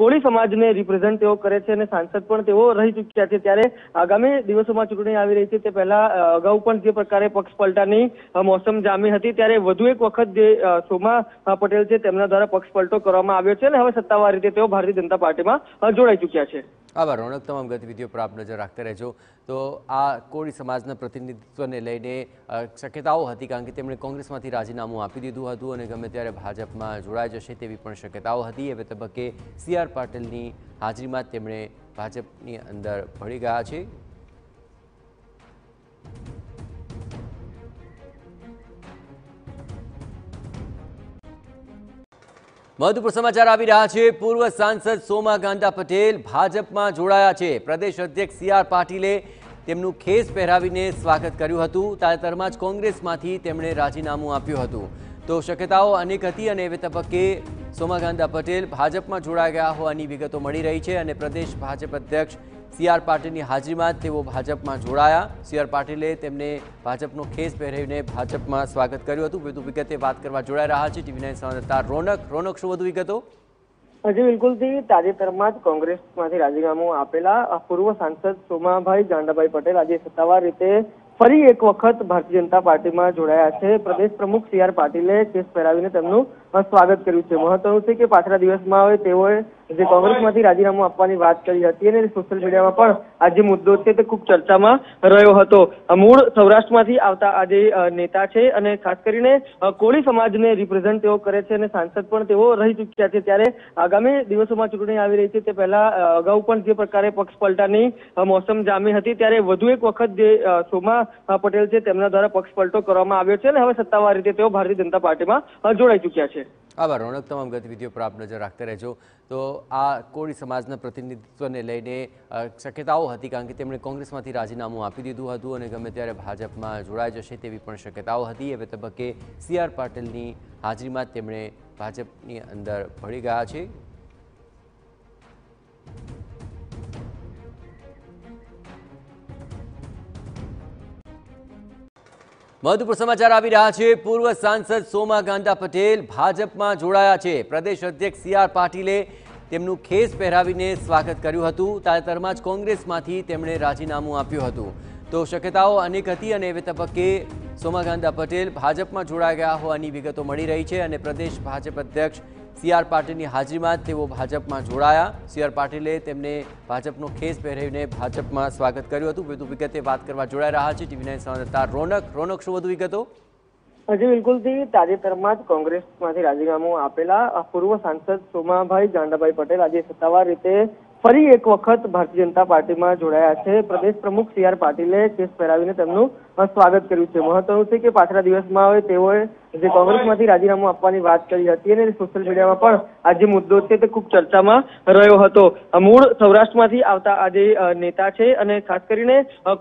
કોળી સમાજને રિપ્રેઝન્ટ તેઓ કરે છે અને સાંસદ પણ તેઓ રહી ચૂક્યા છે ત્યારે આગામી દિવસોમાં ચૂંટણી આવી રહી છે તે પહેલા અગાઉ પણ જે પ્રકારે પક્ષ પલટાની મોસમ જામી હતી ત્યારે વધુ એક વખત જે સોમા પટેલ છે તેમના દ્વારા પક્ષ પલટો કરવામાં આવ્યો છે અને હવે સત્તાવાર રીતે તેઓ ભારતીય જનતા પાર્ટીમાં જોડાઈ ચૂક્યા છે આવા રોનક તમામ ગતિવિધિઓ પર આપ નજર રાખતા રહેજો તો આ કોળી સમાજના પ્રતિનિધિત્વને લઈને શક્યતાઓ હતી કારણ કે તેમણે કોંગ્રેસમાંથી રાજીનામું આપી દીધું હતું અને ગમે ત્યારે ભાજપમાં જોડાઈ જશે તેવી પણ શક્યતાઓ હતી હવે તબક્કે સી આર પાટીલની હાજરીમાં તેમણે ભાજપની અંદર ભળી ગયા છે મહત્વપૂર્ણ સમાચાર આવી રહ્યા છે પૂર્વ સાંસદ સોમા ગાંધા પટેલ ભાજપમાં જોડાયા છે પ્રદેશ અધ્યક્ષ સી આર પાટીલે તેમનું ખેસ પહેરાવીને સ્વાગત કર્યું હતું તાજેતરમાં જ કોંગ્રેસમાંથી તેમણે રાજીનામું આપ્યું હતું તો શક્યતાઓ અનેક હતી અને એવી તબક્કે સોમા ગાંધા પટેલ ભાજપમાં જોડાઈ ગયા હોવાની વિગતો મળી રહી છે અને પ્રદેશ ભાજપ અધ્યક્ષ સીઆર આર પાટીલની હાજરીમાં તેઓ ભાજપમાં જોડાયા સીઆર આર પાટીલે તેમને ભાજપનો ખેસ પહેરાવીને ભાજપમાં સ્વાગત કર્યું હતું વધુ વિગતે વાત કરવા જોડાઈ રહ્યા છે ટીવી નાઇન સંવાદદાતા રોનક રોનક શું વધુ વિગતો હજી બિલકુલથી તાજેતરમાં જ કોંગ્રેસમાંથી રાજીનામું આપેલા પૂર્વ સાંસદ સોમાભાઈ ગાંડાભાઈ પટેલ આજે સત્તાવાર રીતે ફરી એક વખત ભારતીય જનતા પાર્ટીમાં જોડાયા છે પ્રદેશ પ્રમુખ સી આર પાટીલે કેસ પહેરાવીને તેમનું સ્વાગત કર્યું છે મહત્વનું છે કે પાછલા દિવસમાં હવે તેઓએ જે કોંગ્રેસમાંથી રાજીનામું આપવાની વાત કરી હતી અને સોશિયલ મીડિયામાં પણ આ જે મુદ્દો છે તે ખૂબ ચર્ચામાં રહ્યો હતો મૂળ સૌરાષ્ટ્રમાંથી આવતા આ જે નેતા છે અને ખાસ કરીને કોળી સમાજને રિપ્રેઝન્ટ તેઓ કરે છે અને સાંસદ પણ તેઓ રહી ચૂક્યા છે ત્યારે આગામી દિવસોમાં ચૂંટણી આવી રહી છે તે પહેલા અગાઉ પણ જે પ્રકારે પક્ષ પલટાની મોસમ જામી હતી ત્યારે વધુ એક વખત જે સોમા પટેલ છે તેમના દ્વારા પક્ષ પલટો કરવામાં આવ્યો છે અને હવે સત્તાવાર રીતે તેઓ ભારતીય જનતા પાર્ટીમાં જોડાઈ ચૂક્યા છે આવા રોનક તમામ ગતિવિધિઓ પર આપ નજર રાખતા રહેજો તો આ કોળી સમાજના પ્રતિનિધિત્વને લઈને શક્યતાઓ હતી કારણ કે તેમણે કોંગ્રેસમાંથી રાજીનામું આપી દીધું હતું અને ગમે ત્યારે ભાજપમાં જોડાઈ જશે તેવી પણ શક્યતાઓ હતી હવે તબક્કે સી આર પાટીલની હાજરીમાં તેમણે ભાજપની અંદર ભળી ગયા છે મહત્વપૂર્ણ સમાચાર આવી રહ્યા છે પૂર્વ સાંસદ સોમા ગાંધા પટેલ ભાજપમાં જોડાયા છે પ્રદેશ અધ્યક્ષ સી આર પાટીલે તેમનું ખેસ પહેરાવીને સ્વાગત કર્યું હતું તાજેતરમાં જ કોંગ્રેસમાંથી તેમણે રાજીનામું આપ્યું હતું તો શક્યતાઓ અનેક હતી અને એવે તબક્કે સોમા ગાંધા પટેલ ભાજપમાં જોડાઈ ગયા હોવાની વિગતો મળી રહી છે અને પ્રદેશ ભાજપ અધ્યક્ષ સી આર પાટીલની હાજરીમાં તેઓ ભાજપમાં જોડાયા સી આર પાટીલે તેમને ભાજપનો ખેસ પહેરાવીને ભાજપમાં સ્વાગત કર્યું હતું વધુ વિગતે વાત કરવા જોડાઈ રહ્યા છે ટીવી નાઇન સંવાદદાતા રોનક રોનક શું વધુ વિગતો હજી બિલકુલથી તાજેતરમાં જ કોંગ્રેસમાંથી રાજીનામું આપેલા પૂર્વ સાંસદ સોમાભાઈ જાંડાભાઈ પટેલ આજે સત્તાવાર રીતે ફરી એક વખત ભારતીય જનતા પાર્ટીમાં જોડાયા છે પ્રદેશ પ્રમુખ સી આર પાટીલે કેસ પહેરાવીને તેમનું સ્વાગત કર્યું છે મહત્વનું છે કે પાછલા દિવસમાં હવે તેઓએ જે કોંગ્રેસમાંથી રાજીનામું આપવાની વાત કરી હતી અને સોશિયલ મીડિયામાં પણ આ જે મુદ્દો છે તે ખૂબ ચર્ચામાં રહ્યો હતો મૂળ સૌરાષ્ટ્રમાંથી આવતા આ જે નેતા છે અને ખાસ કરીને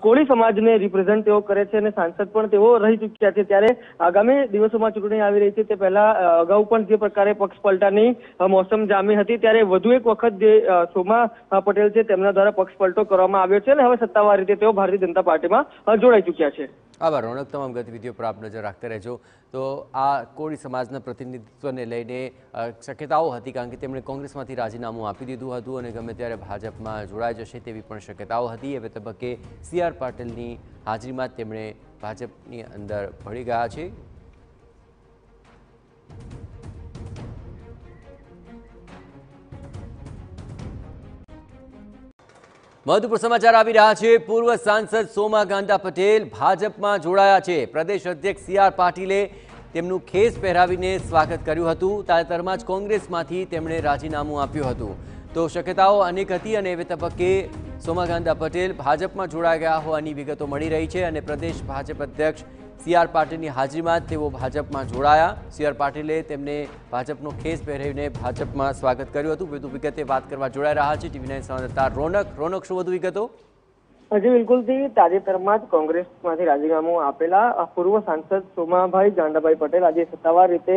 કોળી સમાજને રિપ્રેઝન્ટ તેઓ કરે છે અને સાંસદ પણ તેઓ રહી ચૂક્યા છે ત્યારે આગામી દિવસોમાં ચૂંટણી આવી રહી છે તે પહેલા અગાઉ પણ જે પ્રકારે પક્ષ પલટાની મોસમ જામી હતી ત્યારે વધુ એક વખત જે સોમા પટેલ છે તેમના દ્વારા પક્ષ પલટો કરવામાં આવ્યો છે અને હવે સત્તાવાર રીતે તેઓ ભારતીય જનતા પાર્ટીમાં જોડાઈ ચૂક્યા છે છે આભાર રોનક તમામ ગતિવિધિઓ પર આપ નજર રાખતા રહેજો તો આ કોળી સમાજના પ્રતિનિધિત્વને લઈને શક્યતાઓ હતી કારણ કે તેમણે કોંગ્રેસમાંથી રાજીનામું આપી દીધું હતું અને ગમે ત્યારે ભાજપમાં જોડાઈ જશે તેવી પણ શક્યતાઓ હતી એવે તબક્કે સી આર પાટીલની હાજરીમાં તેમણે ભાજપની અંદર ભળી ગયા છે મહત્વપૂર્ણ સમાચાર આવી રહ્યા છે પૂર્વ સાંસદ સોમા ગાંધા પટેલ ભાજપમાં જોડાયા છે પ્રદેશ અધ્યક્ષ સી આર પાટીલે તેમનું ખેસ પહેરાવીને સ્વાગત કર્યું હતું તાજેતરમાં જ કોંગ્રેસમાંથી તેમણે રાજીનામું આપ્યું હતું તો શક્યતાઓ અનેક હતી અને એવે તબક્કે સોમા ગાંધા પટેલ ભાજપમાં જોડાઈ ગયા હોવાની વિગતો મળી રહી છે અને પ્રદેશ ભાજપ અધ્યક્ષ સીઆર આર પાટીલની હાજરીમાં તેઓ ભાજપમાં જોડાયા સીઆર આર પાટીલે તેમને ભાજપનો ખેસ પહેરાવીને ભાજપમાં સ્વાગત કર્યું હતું વધુ વિગતે વાત કરવા જોડાઈ રહ્યા છે ટીવી નાઇન સંવાદદાતા રોનક રોનક શું વધુ વિગતો હજી બિલકુલથી તાજેતરમાં જ કોંગ્રેસમાંથી રાજીનામું આપેલા પૂર્વ સાંસદ સોમાભાઈ જાંડાભાઈ પટેલ આજે સત્તાવાર રીતે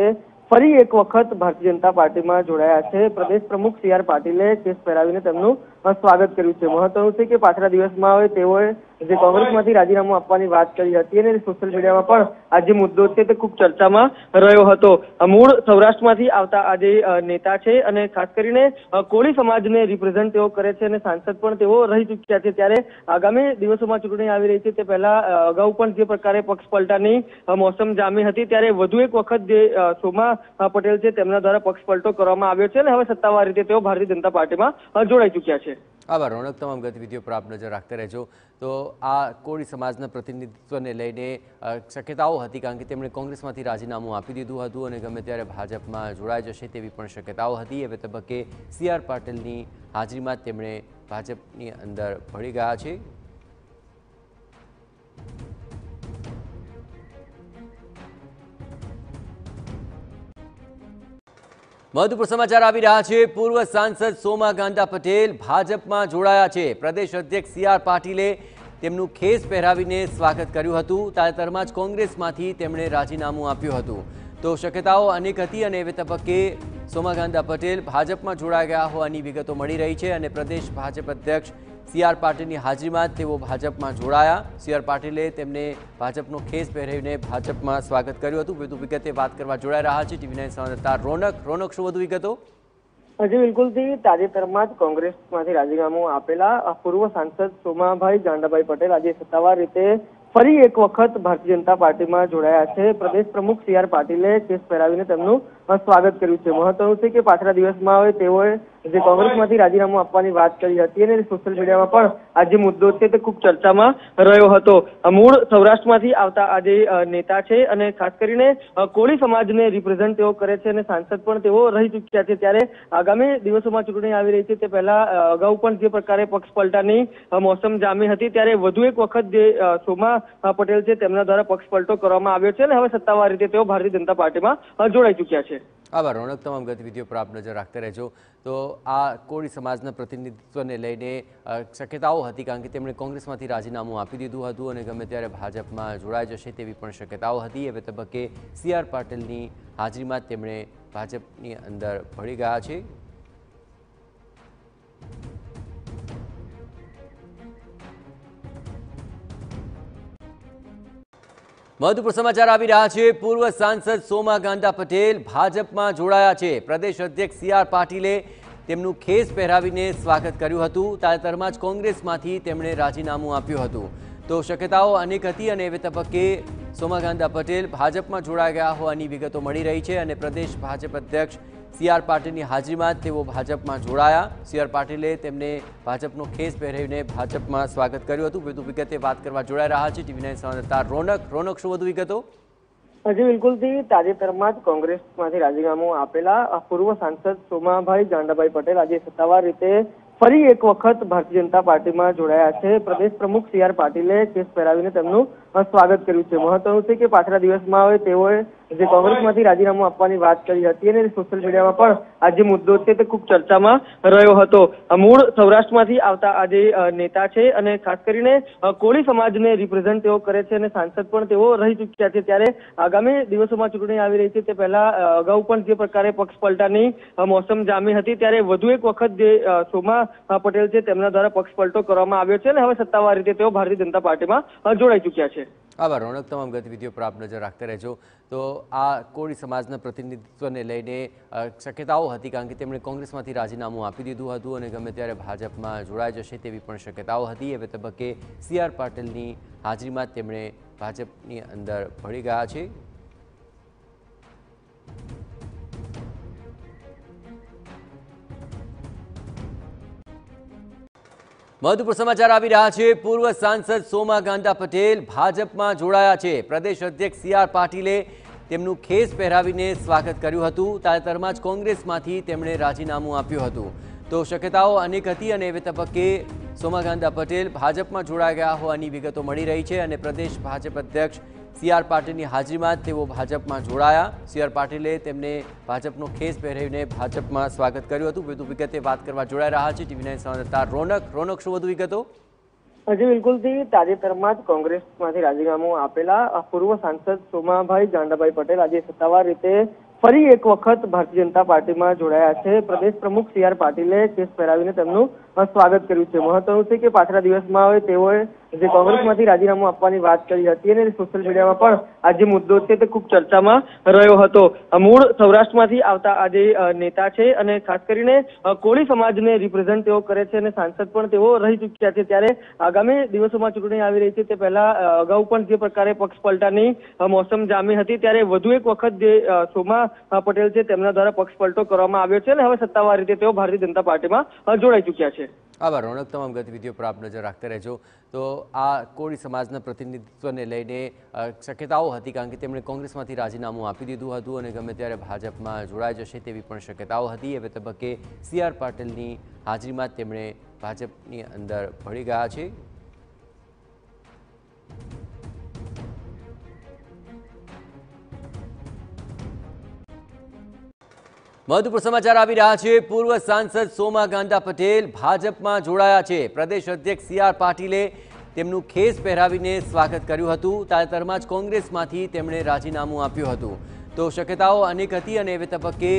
ફરી એક વખત ભારતીય જનતા પાર્ટીમાં જોડાયા છે પ્રદેશ પ્રમુખ સી આર પાટીલે કેસ પહેરાવીને તેમનું સ્વાગત કર્યું છે મહત્વનું છે કે પાછલા દિવસમાં હવે તેઓએ જે કોંગ્રેસમાંથી રાજીનામું આપવાની વાત કરી હતી અને સોશિયલ મીડિયામાં પણ આ જે મુદ્દો છે તે ખૂબ ચર્ચામાં રહ્યો હતો મૂળ સૌરાષ્ટ્રમાંથી આવતા આ જે નેતા છે અને ખાસ કરીને કોળી સમાજને રિપ્રેઝન્ટ તેઓ કરે છે અને સાંસદ પણ તેઓ રહી ચૂક્યા છે ત્યારે આગામી દિવસોમાં ચૂંટણી આવી રહી છે તે પહેલા અગાઉ પણ જે પ્રકારે પક્ષ પલટાની મોસમ જામી હતી ત્યારે વધુ એક વખત જે સોમા પટેલ છે તેમના દ્વારા પક્ષ પલટો કરવામાં આવ્યો છે અને હવે સત્તાવાર રીતે તેઓ ભારતીય જનતા પાર્ટીમાં જોડાઈ ચૂક્યા છે આવા રોનક તમામ ગતિવિધિઓ પર આપ નજર રાખતા રહેજો તો આ કોળી સમાજના પ્રતિનિધિત્વને લઈને શક્યતાઓ હતી કારણ કે તેમણે કોંગ્રેસમાંથી રાજીનામું આપી દીધું હતું અને ગમે ત્યારે ભાજપમાં જોડાઈ જશે તેવી પણ શક્યતાઓ હતી હવે તબક્કે સી આર પાટીલની હાજરીમાં તેમણે ભાજપની અંદર ભળી ગયા છે મહત્વપૂર્ણ સમાચાર આવી રહ્યા છે પૂર્વ સાંસદ સોમા ગાંધા પટેલ ભાજપમાં જોડાયા છે પ્રદેશ અધ્યક્ષ સી આર પાટીલે તેમનું ખેસ પહેરાવીને સ્વાગત કર્યું હતું તાજેતરમાં જ કોંગ્રેસમાંથી તેમણે રાજીનામું આપ્યું હતું તો શક્યતાઓ અનેક હતી અને એવે તબક્કે સોમા ગાંધા પટેલ ભાજપમાં જોડાઈ ગયા હોવાની વિગતો મળી રહી છે અને પ્રદેશ ભાજપ અધ્યક્ષ સીઆર આર પાટીલની હાજરીમાં તેઓ ભાજપમાં જોડાયા સીઆર આર પાટીલે તેમને ભાજપનો ખેસ પહેરાવીને ભાજપમાં સ્વાગત કર્યું હતું વધુ વિગતે વાત કરવા જોડાઈ રહ્યા છે ટીવી નાઇન સંવાદદાતા રોનક રોનક શું વધુ વિગતો હજી બિલકુલથી તાજેતરમાં જ કોંગ્રેસમાંથી રાજીનામું આપેલા પૂર્વ સાંસદ સોમાભાઈ ગાંડાભાઈ પટેલ આજે સત્તાવાર રીતે ફરી એક વખત ભારતીય જનતા પાર્ટીમાં જોડાયા છે પ્રદેશ પ્રમુખ સી આર પાટીલે કેસ પહેરાવીને તેમનું સ્વાગત કર્યું છે મહત્વનું છે કે પાછલા દિવસમાં હવે તેઓએ જે કોંગ્રેસમાંથી રાજીનામું આપવાની વાત કરી હતી અને સોશિયલ મીડિયામાં પણ આ જે મુદ્દો છે તે ખૂબ ચર્ચામાં રહ્યો હતો મૂળ સૌરાષ્ટ્રમાંથી આવતા આ જે નેતા છે અને ખાસ કરીને કોળી સમાજને રિપ્રેઝન્ટ તેઓ કરે છે અને સાંસદ પણ તેઓ રહી ચૂક્યા છે ત્યારે આગામી દિવસોમાં ચૂંટણી આવી રહી છે તે પહેલા અગાઉ પણ જે પ્રકારે પક્ષ પલટાની મોસમ જામી હતી ત્યારે વધુ એક વખત જે સોમા પટેલ છે તેમના દ્વારા પક્ષ પલટો કરવામાં આવ્યો છે અને હવે સત્તાવાર રીતે તેઓ ભારતીય જનતા પાર્ટીમાં જોડાઈ ચૂક્યા છે આવા રોનક તમામ ગતિવિધિઓ પર આપ નજર રાખતા રહેજો તો આ કોળી સમાજના પ્રતિનિધિત્વને લઈને શક્યતાઓ હતી કારણ કે તેમણે કોંગ્રેસમાંથી રાજીનામું આપી દીધું હતું અને ગમે ત્યારે ભાજપમાં જોડાઈ જશે તેવી પણ શક્યતાઓ હતી હવે તબક્કે સી આર પાટીલની હાજરીમાં તેમણે ભાજપની અંદર ભળી ગયા છે મહત્વપૂર્ણ સમાચાર આવી રહ્યા છે પૂર્વ સાંસદ સોમા ગાંધા પટેલ ભાજપમાં જોડાયા છે પ્રદેશ અધ્યક્ષ સી પાટીલે તેમનું ખેસ પહેરાવીને સ્વાગત કર્યું હતું તાજેતરમાં જ કોંગ્રેસમાંથી તેમણે રાજીનામું આપ્યું હતું તો શક્યતાઓ અનેક હતી અને એવી તબક્કે સોમા ગાંધા પટેલ ભાજપમાં જોડાઈ ગયા હોવાની વિગતો મળી રહી છે અને પ્રદેશ ભાજપ અધ્યક્ષ સી આર પાટીલની હાજરીમાં તેઓ ભાજપમાં જોડાયા સી આર પાટીલે તેમને ભાજપનો ખેસ પહેરાવીને ભાજપમાં સ્વાગત કર્યું હતું વધુ વિગતે વાત કરવા જોડાઈ રહ્યા છે ટીવી નાઇન સંવાદદાતા રોનક રોનક શું વધુ વિગતો હજી બિલકુલથી તાજેતરમાં જ કોંગ્રેસમાંથી રાજીનામું આપેલા પૂર્વ સાંસદ સોમાભાઈ જાંડાભાઈ પટેલ આજે સત્તાવાર રીતે ફરી એક વખત ભારતીય જનતા પાર્ટીમાં જોડાયા છે પ્રદેશ પ્રમુખ સી આર પાટીલે કેસ પહેરાવીને તેમનું સ્વાગત કર્યું છે મહત્વનું છે કે પાછલા દિવસમાં હવે તેઓએ જે કોંગ્રેસમાંથી રાજીનામું આપવાની વાત કરી હતી અને સોશિયલ મીડિયામાં પણ આ જે મુદ્દો છે તે ખૂબ ચર્ચામાં રહ્યો હતો મૂળ સૌરાષ્ટ્રમાંથી આવતા આ જે નેતા છે અને ખાસ કરીને કોળી સમાજને રિપ્રેઝન્ટ તેઓ કરે છે અને સાંસદ પણ તેઓ રહી ચૂક્યા છે ત્યારે આગામી દિવસોમાં ચૂંટણી આવી રહી છે તે પહેલા અગાઉ પણ જે પ્રકારે પક્ષ પલટાની મોસમ જામી હતી ત્યારે વધુ એક વખત જે સોમા પટેલ છે તેમના દ્વારા પક્ષ પલટો કરવામાં આવ્યો છે અને હવે સત્તાવાર રીતે તેઓ ભારતીય જનતા પાર્ટીમાં જોડાઈ ચૂક્યા છે છે આવા રોનક તમામ ગતિવિધિઓ પર આપ નજર રાખતા રહેજો તો આ કોળી સમાજના પ્રતિનિધિત્વને લઈને શક્યતાઓ હતી કારણ કે તેમણે કોંગ્રેસમાંથી રાજીનામું આપી દીધું હતું અને ગમે ત્યારે ભાજપમાં જોડાઈ જશે તેવી પણ શક્યતાઓ હતી હવે તબક્કે સી આર પાટીલની હાજરીમાં તેમણે ભાજપની અંદર ભળી ગયા છે મહત્વપૂર્ણ સમાચાર આવી રહ્યા છે પૂર્વ સાંસદ સોમા ગાંધા પટેલ ભાજપમાં જોડાયા છે પ્રદેશ અધ્યક્ષ સી આર પાટીલે તેમનું ખેસ પહેરાવીને સ્વાગત કર્યું હતું તાજેતરમાં જ કોંગ્રેસમાંથી તેમણે રાજીનામું આપ્યું હતું તો શક્યતાઓ અનેક હતી અને એવી તબક્કે સોમા ગાંધા પટેલ ભાજપમાં જોડાઈ ગયા હોવાની વિગતો મળી રહી છે અને પ્રદેશ ભાજપ અધ્યક્ષ સીઆર આર પાટીલની હાજરીમાં તેઓ ભાજપમાં જોડાયા સીઆર આર પાટીલે તેમને ભાજપનો ખેસ પહેરાવીને ભાજપમાં સ્વાગત કર્યું હતું વધુ વિગતે વાત કરવા જોડાઈ રહ્યા છે ટીવી નાઇન સંવાદદાતા રોનક રોનક શું વધુ વિગતો હજી બિલકુલથી તાજેતરમાં જ કોંગ્રેસમાંથી રાજીનામું આપેલા પૂર્વ સાંસદ સોમાભાઈ ગાંડાભાઈ પટેલ આજે સત્તાવાર રીતે ફરી એક વખત ભારતીય જનતા પાર્ટીમાં જોડાયા છે પ્રદેશ પ્રમુખ સી આર પાટીલે કેસ પહેરાવીને તેમનું સ્વાગત કર્યું છે મહત્વનું છે કે પાછલા દિવસમાં હવે તેઓએ જે કોંગ્રેસમાંથી રાજીનામું આપવાની વાત કરી હતી અને સોશિયલ મીડિયામાં પણ આ જે મુદ્દો છે તે ખૂબ ચર્ચામાં રહ્યો હતો મૂળ સૌરાષ્ટ્રમાંથી આવતા આ જે નેતા છે અને ખાસ કરીને કોળી સમાજને રિપ્રેઝન્ટ તેઓ કરે છે અને સાંસદ પણ તેઓ રહી ચૂક્યા છે ત્યારે આગામી દિવસોમાં ચૂંટણી આવી રહી છે તે પહેલા અગાઉ પણ જે પ્રકારે પક્ષ પલટાની મોસમ જામી હતી ત્યારે વધુ એક વખત જે સોમા પટેલ છે તેમના દ્વારા પક્ષ પલટો કરવામાં આવ્યો છે અને હવે સત્તાવાર રીતે તેઓ ભારતીય જનતા પાર્ટીમાં જોડાઈ ચૂક્યા છે આવા રોનક તમામ ગતિવિધિઓ પર આપ નજર રાખતા રહેજો તો આ કોળી સમાજના પ્રતિનિધિત્વને લઈને શક્યતાઓ હતી કારણ કે તેમણે કોંગ્રેસમાંથી રાજીનામું આપી દીધું હતું અને ગમે ત્યારે ભાજપમાં જોડાઈ જશે તેવી પણ શક્યતાઓ હતી હવે તબક્કે સી આર પાટીલની હાજરીમાં તેમણે ભાજપની અંદર ભળી ગયા છે મહત્વપૂર્ણ સમાચાર આવી રહ્યા છે પૂર્વ સાંસદ સોમા ગાંધા પટેલ ભાજપમાં જોડાયા છે પ્રદેશ અધ્યક્ષ સી આર પાટીલે તેમનું ખેસ પહેરાવીને સ્વાગત કર્યું હતું તાજેતરમાં જ કોંગ્રેસમાંથી તેમણે રાજીનામું આપ્યું હતું તો શક્યતાઓ અનેક હતી અને એવે તબક્કે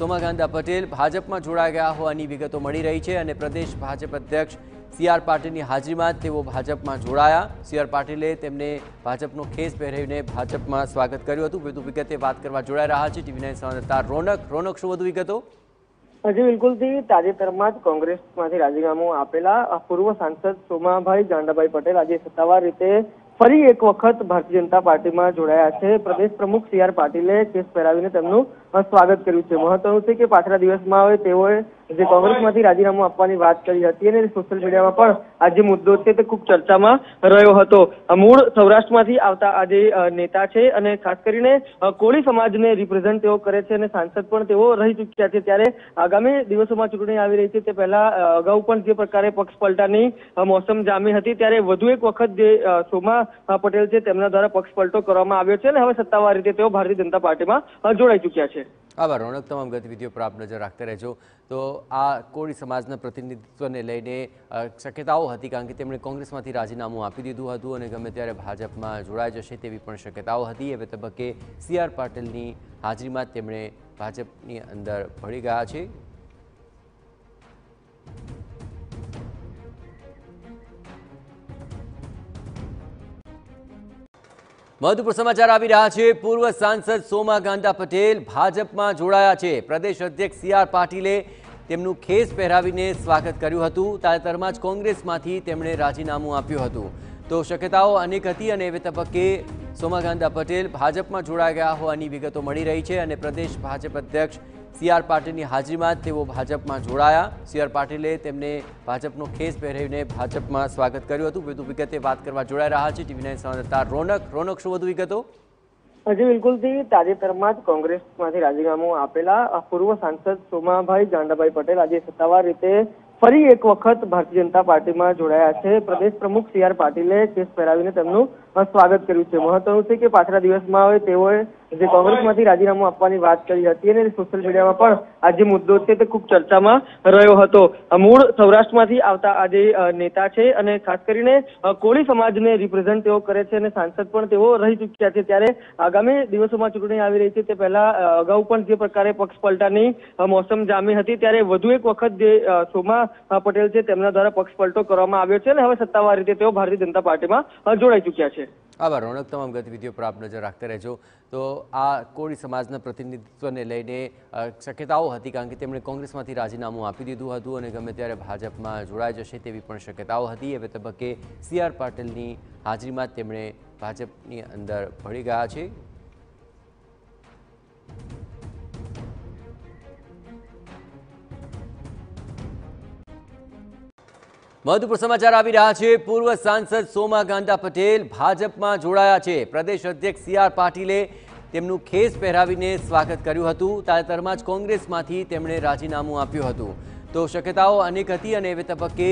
સોમા ગાંધા પટેલ ભાજપમાં જોડાઈ ગયા હોવાની વિગતો મળી રહી છે અને પ્રદેશ ભાજપ અધ્યક્ષ સીઆર આર પાટીલની હાજરીમાં તેઓ ભાજપમાં જોડાયા સીઆર આર પાટીલે તેમને ભાજપનો ખેસ પહેરાવીને ભાજપમાં સ્વાગત કર્યું હતું વધુ વિગતે વાત કરવા જોડાઈ રહ્યા છે ટીવી નાઇન સંવાદદાતા રોનક રોનક શું વધુ વિગતો હજી બિલકુલથી તાજેતરમાં જ કોંગ્રેસમાંથી રાજીનામું આપેલા પૂર્વ સાંસદ સોમાભાઈ જાંડાભાઈ પટેલ આજે સત્તાવાર રીતે ફરી એક વખત ભારતીય જનતા પાર્ટીમાં જોડાયા છે પ્રદેશ પ્રમુખ સી આર પાટીલે કેસ પહેરાવીને તેમનું સ્વાગત કર્યું છે મહત્વનું છે કે પાછલા દિવસમાં હવે તેઓએ જે કોંગ્રેસ માંથી રાજીનામું આપવાની વાત કરી હતી અને સોશિયલ મીડિયામાં પણ આ જે મુદ્દો છે તે ખૂબ ચર્ચામાં રહ્યો હતો મૂળ સૌરાષ્ટ્રમાંથી આવતા આ જે નેતા છે અને ખાસ કરીને કોળી સમાજને રિપ્રેઝેન્ટ તેઓ કરે છે અને સાંસદ પણ તેઓ રહી ચૂક્યા છે ત્યારે આગામી દિવસોમાં ચૂંટણી આવી રહી છે તે પહેલા અગાઉ પણ જે પ્રકારે પક્ષ પલટાની મોસમ જામી હતી ત્યારે વધુ એક વખત જે સોમા પટેલ છે તેમના દ્વારા પક્ષ પલટો કરવામાં આવ્યો છે અને હવે સત્તાવાર રીતે તેઓ ભારતીય જનતા પાર્ટીમાં જોડાઈ ચૂક્યા છે આવા રોનક તમામ ગતિવિધિઓ પર આપ નજર રાખતા રહેજો તો આ કોળી સમાજના પ્રતિનિધિત્વને લઈને શક્યતાઓ હતી કારણ કે તેમણે કોંગ્રેસમાંથી રાજીનામું આપી દીધું હતું અને ગમે ત્યારે ભાજપમાં જોડાઈ જશે તેવી પણ શક્યતાઓ હતી એવે તબક્કે સી આર પાટીલની હાજરીમાં તેમણે ભાજપની અંદર ભળી ગયા છે મહત્વપૂર્ણ સમાચાર આવી રહ્યા છે પૂર્વ સાંસદ સોમા ગાંધા પટેલ ભાજપમાં જોડાયા છે પ્રદેશ અધ્યક્ષ સી પાટીલે તેમનું ખેસ પહેરાવીને સ્વાગત કર્યું હતું તાજેતરમાં જ કોંગ્રેસમાંથી તેમણે રાજીનામું આપ્યું હતું તો શક્યતાઓ અનેક હતી અને એવે તબક્કે સોમા ગાંધા પટેલ ભાજપમાં જોડાઈ ગયા હોવાની વિગતો મળી રહી છે અને પ્રદેશ ભાજપ અધ્યક્ષ સીઆર આર પાટીલની હાજરીમાં તેઓ ભાજપમાં જોડાયા સીઆર આર પાટીલે તેમને ભાજપનો ખેસ પહેરાવીને ભાજપમાં સ્વાગત કર્યું હતું વધુ વિગતે વાત કરવા જોડાઈ રહ્યા છે ટીવી નાઇન સંવાદદાતા રોનક રોનક શું વધુ વિગતો હજી બિલકુલથી તાજેતરમાં જ કોંગ્રેસમાંથી રાજીનામું આપેલા પૂર્વ સાંસદ સોમાભાઈ જાંડાભાઈ પટેલ આજે સત્તાવાર રીતે ફરી એક વખત ભારતીય જનતા પાર્ટીમાં જોડાયા છે પ્રદેશ પ્રમુખ સીઆર આર પાટીલે કેસ પહેરાવીને તેમનું સ્વાગત કર્યું છે મહત્વનું છે કે પાછલા દિવસમાં હવે તેઓએ જે કોંગ્રેસમાંથી રાજીનામું આપવાની વાત કરી હતી અને સોશિયલ મીડિયામાં પણ આ જે મુદ્દો છે તે ખૂબ ચર્ચામાં રહ્યો હતો મૂળ સૌરાષ્ટ્રમાંથી આવતા આ જે નેતા છે અને ખાસ કરીને કોળી સમાજને રિપ્રેઝેન્ટ તેઓ કરે છે અને સાંસદ પણ તેઓ રહી ચૂક્યા છે ત્યારે આગામી દિવસોમાં ચૂંટણી આવી રહી છે તે પહેલા અગાઉ પણ જે પ્રકારે પક્ષ પલટાની મોસમ જામી હતી ત્યારે વધુ એક વખત જે સોમા પટેલ છે તેમના દ્વારા પક્ષ પલટો કરવામાં આવ્યો છે અને હવે સત્તાવાર રીતે તેઓ ભારતીય જનતા પાર્ટીમાં જોડાઈ ચૂક્યા છે છે આભાર રોનક તમામ ગતિવિધિઓ પર આપ નજર રાખતા રહેજો તો આ કોળી સમાજના પ્રતિનિધિત્વને લઈને શક્યતાઓ હતી કારણ કે તેમણે કોંગ્રેસમાંથી રાજીનામું આપી દીધું હતું અને ગમે ત્યારે ભાજપમાં જોડાઈ જશે તેવી પણ શક્યતાઓ હતી હવે તબક્કે સી આર પાટીલની હાજરીમાં તેમણે ભાજપની અંદર ભળી ગયા છે મહત્વપૂર્ણ સમાચાર આવી રહ્યા છે પૂર્વ સાંસદ સોમા ગાંધા પટેલ ભાજપમાં જોડાયા છે પ્રદેશ અધ્યક્ષ સી આર પાટીલે તેમનું ખેસ પહેરાવીને સ્વાગત કર્યું હતું તાજેતરમાં જ કોંગ્રેસમાંથી તેમણે રાજીનામું આપ્યું હતું તો શક્યતાઓ અનેક હતી અને એવી તબક્કે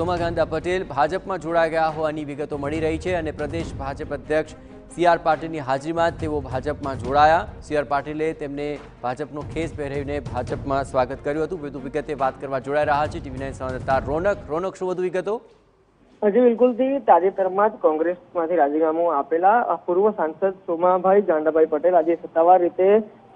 સોમા ગાંધા પટેલ ભાજપમાં જોડાઈ ગયા હોવાની વિગતો મળી રહી છે અને પ્રદેશ ભાજપ અધ્યક્ષ સીઆર આર પાટીલની હાજરીમાં તેઓ ભાજપમાં જોડાયા સીઆર આર પાટીલે તેમને ભાજપનો ખેસ પહેરાવીને ભાજપમાં સ્વાગત કર્યું હતું વધુ વિગતે વાત કરવા જોડાઈ રહ્યા છે ટીવી નાઇન સંવાદદાતા રોનક રોનક શું વધુ વિગતો હજી બિલકુલથી તાજેતરમાં જ કોંગ્રેસમાંથી રાજીનામું આપેલા પૂર્વ સાંસદ સોમાભાઈ ગાંડાભાઈ પટેલ આજે સત્તાવાર રીતે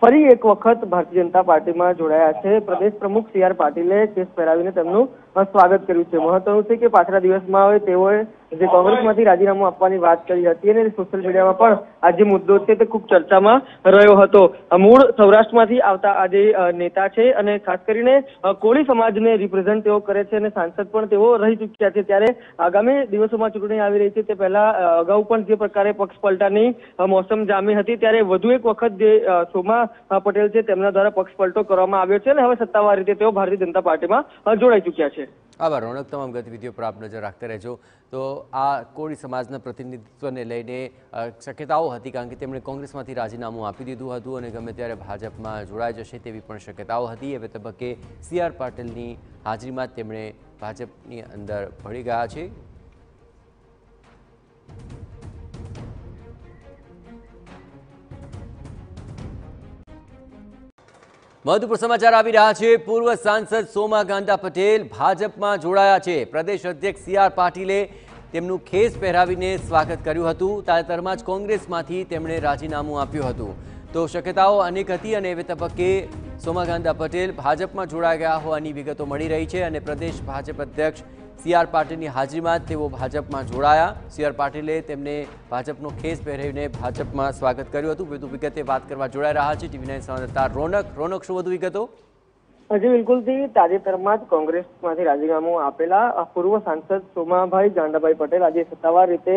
ફરી એક વખત ભારતીય જનતા પાર્ટીમાં જોડાયા છે પ્રદેશ પ્રમુખ સી આર પાટીલે કેસ પહેરાવીને તેમનું સ્વાગત કર્યું છે મહત્વનું છે કે પાછલા દિવસમાં હવે તેઓએ જે કોંગ્રેસમાંથી રાજીનામું આપવાની વાત કરી હતી અને સોશિયલ મીડિયામાં પણ આ જે મુદ્દો છે તે ખૂબ ચર્ચામાં રહ્યો હતો મૂળ સૌરાષ્ટ્રમાંથી આવતા આ જે નેતા છે અને ખાસ કરીને કોળી સમાજને રિપ્રેઝન્ટ તેઓ કરે છે અને સાંસદ પણ તેઓ રહી ચૂક્યા છે ત્યારે આગામી દિવસોમાં ચૂંટણી આવી રહી છે તે પહેલા અગાઉ પણ જે પ્રકારે પક્ષ પલટાની મોસમ જામી હતી ત્યારે વધુ એક વખત જે સોમા પટેલ છે તેમના દ્વારા પક્ષ પલટો કરવામાં આવ્યો છે અને હવે સત્તાવાર રીતે તેઓ ભારતીય જનતા પાર્ટીમાં જોડાઈ ચૂક્યા છે આવા રોનક તમામ ગતિવિધિઓ પર આપ નજર રાખતા રહેજો તો આ કોળી સમાજના પ્રતિનિધિત્વને લઈને શક્યતાઓ હતી કારણ કે તેમણે કોંગ્રેસમાંથી રાજીનામું આપી દીધું હતું અને ગમે ત્યારે ભાજપમાં જોડાઈ જશે તેવી પણ શક્યતાઓ હતી હવે તબક્કે સી આર પાટીલની હાજરીમાં તેમણે ભાજપની અંદર ભળી ગયા છે મહત્વપૂર્ણ સમાચાર આવી રહ્યા છે પૂર્વ સાંસદ સોમા ગાંધા પટેલ ભાજપમાં જોડાયા છે પ્રદેશ અધ્યક્ષ સી આર પાટીલે તેમનું ખેસ પહેરાવીને સ્વાગત કર્યું હતું તાજેતરમાં જ કોંગ્રેસમાંથી તેમણે રાજીનામું આપ્યું હતું તો શક્યતાઓ અનેક હતી અને એવે તબક્કે સોમા ગાંધા પટેલ ભાજપમાં જોડાઈ ગયા હોવાની વિગતો મળી રહી છે અને પ્રદેશ ભાજપ અધ્યક્ષ સીઆર આર પાટીલની હાજરીમાં તેઓ ભાજપમાં જોડાયા સીઆર આર પાટીલે તેમને ભાજપનો ખેસ પહેરાવીને ભાજપમાં સ્વાગત કર્યું હતું વધુ વિગતે વાત કરવા જોડાઈ રહ્યા છે ટીવી નાઇન સંવાદદાતા રોનક રોનક શું વધુ વિગતો હજી બિલકુલથી તાજેતરમાં જ કોંગ્રેસમાંથી રાજીનામું આપેલા પૂર્વ સાંસદ સોમાભાઈ ગાંડાભાઈ પટેલ આજે સત્તાવાર રીતે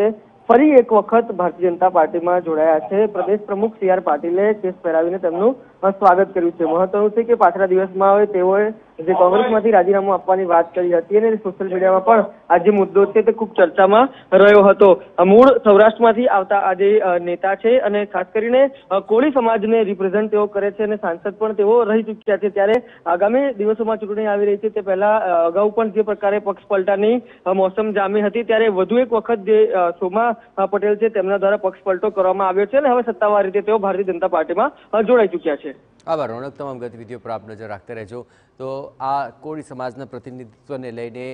ફરી એક વખત ભારતીય જનતા પાર્ટીમાં જોડાયા છે પ્રદેશ પ્રમુખ સીઆર આર પાટીલે કેસ પહેરાવીને તેમનું સ્વાગત કર્યું છે મહત્વનું છે કે પાછલા દિવસમાં હવે તેઓએ જે કોંગ્રેસમાંથી રાજીનામું આપવાની વાત કરી હતી અને સોશિયલ મીડિયામાં પણ આ જે મુદ્દો છે તે ખૂબ ચર્ચામાં રહ્યો હતો મૂળ સૌરાષ્ટ્રમાંથી આવતા આ જે નેતા છે અને ખાસ કરીને કોળી સમાજને રિપ્રેઝન્ટ તેઓ કરે છે અને સાંસદ પણ તેઓ રહી ચૂક્યા છે ત્યારે આગામી દિવસોમાં ચૂંટણી આવી રહી છે તે પહેલા અગાઉ પણ જે પ્રકારે પક્ષ પલટાની મોસમ જામી હતી ત્યારે વધુ એક વખત જે સોમા પટેલ છે તેમના દ્વારા પક્ષ પલટો કરવામાં આવ્યો છે અને હવે સત્તાવાર રીતે તેઓ ભારતીય જનતા પાર્ટીમાં જોડાઈ ચૂક્યા છે આવા રોનક તમામ ગતિવિધિઓ પર આપ નજર રાખતા રહેજો તો આ કોળી સમાજના પ્રતિનિધિત્વને લઈને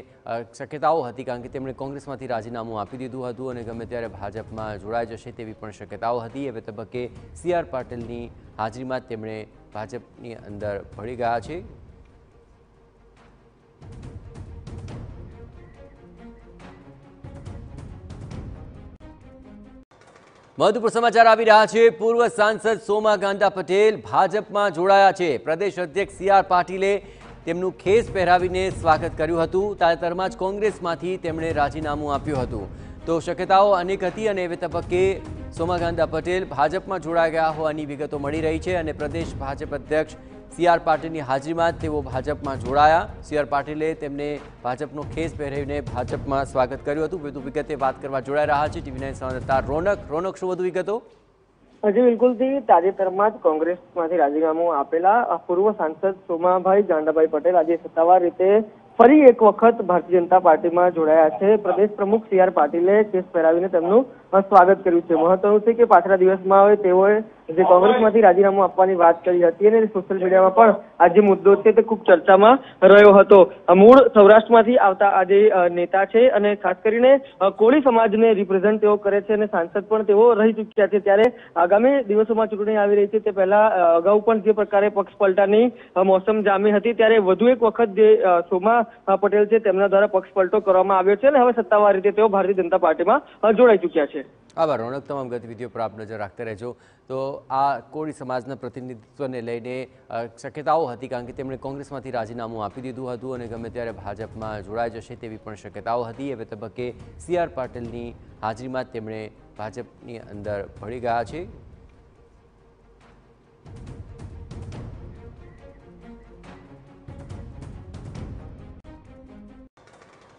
શક્યતાઓ હતી કારણ કે તેમણે કોંગ્રેસમાંથી રાજીનામું આપી દીધું હતું અને ગમે ત્યારે ભાજપમાં જોડાઈ જશે તેવી પણ શક્યતાઓ હતી એવે તબક્કે સી આર પાટીલની હાજરીમાં તેમણે ભાજપની અંદર ભળી ગયા છે મહત્વપૂર્ણ સમાચાર આવી રહ્યા છે પૂર્વ સાંસદ સોમા ગાંધા પટેલ ભાજપમાં જોડાયા છે પ્રદેશ અધ્યક્ષ સી આર પાટીલે તેમનું ખેસ પહેરાવીને સ્વાગત કર્યું હતું તાજેતરમાં જ કોંગ્રેસમાંથી તેમણે રાજીનામું આપ્યું હતું તો શક્યતાઓ અનેક હતી અને એવી તબક્કે સોમા ગાંધા પટેલ ભાજપમાં જોડાઈ ગયા હોવાની વિગતો મળી રહી છે અને પ્રદેશ ભાજપ અધ્યક્ષ સીઆર આર પાટીલની હાજરીમાં તેઓ ભાજપમાં જોડાયા સીઆર આર પાટીલે તેમને ભાજપનો ખેસ પહેરાવીને ભાજપમાં સ્વાગત કર્યું હતું વધુ વિગતે વાત કરવા જોડાઈ રહ્યા છે ટીવી નાઇન સંવાદદાતા રોનક રોનક શું વધુ વિગતો હજી બિલકુલથી તાજેતરમાં જ કોંગ્રેસમાંથી રાજીનામું આપેલા પૂર્વ સાંસદ સોમાભાઈ ગાંડાભાઈ પટેલ આજે સત્તાવાર રીતે ફરી એક વખત ભારતીય જનતા પાર્ટીમાં જોડાયા છે પ્રદેશ પ્રમુખ સી આર પાટીલે કેસ પહેરાવીને તેમનું સ્વાગત કર્યું છે મહત્વનું છે કે પાછલા દિવસમાં હવે તેઓએ જે કોંગ્રેસમાંથી રાજીનામું આપવાની વાત કરી હતી અને સોશિયલ મીડિયામાં પણ આ જે મુદ્દો છે તે ખૂબ ચર્ચામાં રહ્યો હતો મૂળ સૌરાષ્ટ્રમાંથી આવતા આ જે નેતા છે અને ખાસ કરીને કોળી સમાજને રિપ્રેઝન્ટ તેઓ કરે છે અને સાંસદ પણ તેઓ રહી ચૂક્યા છે ત્યારે આગામી દિવસોમાં ચૂંટણી આવી રહી છે તે પહેલા અગાઉ પણ જે પ્રકારે પક્ષ પલટાની મોસમ જામી હતી ત્યારે વધુ એક વખત જે સોમા પટેલ છે તેમના દ્વારા પક્ષ પલટો કરવામાં આવ્યો છે અને હવે સત્તાવાર રીતે તેઓ ભારતીય જનતા પાર્ટીમાં જોડાઈ ચૂક્યા છે આભાર રોનક તમામ ગતિવિધિઓ પર આપ નજર રાખતા રહેજો તો આ કોળી સમાજના પ્રતિનિધિત્વને લઈને શક્યતાઓ હતી કારણ કે તેમણે કોંગ્રેસમાંથી રાજીનામું આપી દીધું હતું અને ગમે ત્યારે ભાજપમાં જોડાઈ જશે તેવી પણ શક્યતાઓ હતી હવે તબક્કે સી આર પાટીલની હાજરીમાં તેમણે ભાજપની અંદર ભળી ગયા છે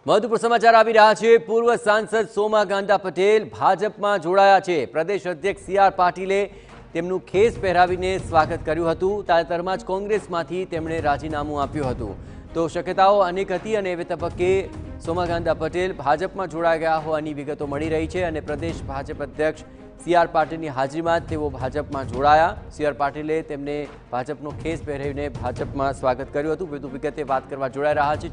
મહત્વપૂર્ણ સમાચાર આવી રહ્યા છે પૂર્વ સાંસદ સોમા ગાંધા પટેલ ભાજપમાં જોડાયા છે પ્રદેશ અધ્યક્ષ સી આર પાટીલે તેમનું ખેસ પહેરાવીને સ્વાગત કર્યું હતું તાજેતરમાં જ કોંગ્રેસમાંથી તેમણે રાજીનામું આપ્યું હતું તો શક્યતાઓ અનેક હતી અને એવે તબક્કે સોમા ગાંધા પટેલ ભાજપમાં જોડાઈ ગયા હોવાની વિગતો મળી રહી છે અને પ્રદેશ ભાજપ અધ્યક્ષ સી આર પાટીલની હાજરીમાં તેઓ ભાજપમાં જોડાયા સી આર પાટીલે તેમને ભાજપનો ખેસ પહેરાવીને ભાજપમાં સ્વાગત કર્યું હતું વધુ વિગતે વાત કરવા જોડાઈ રહ્યા છે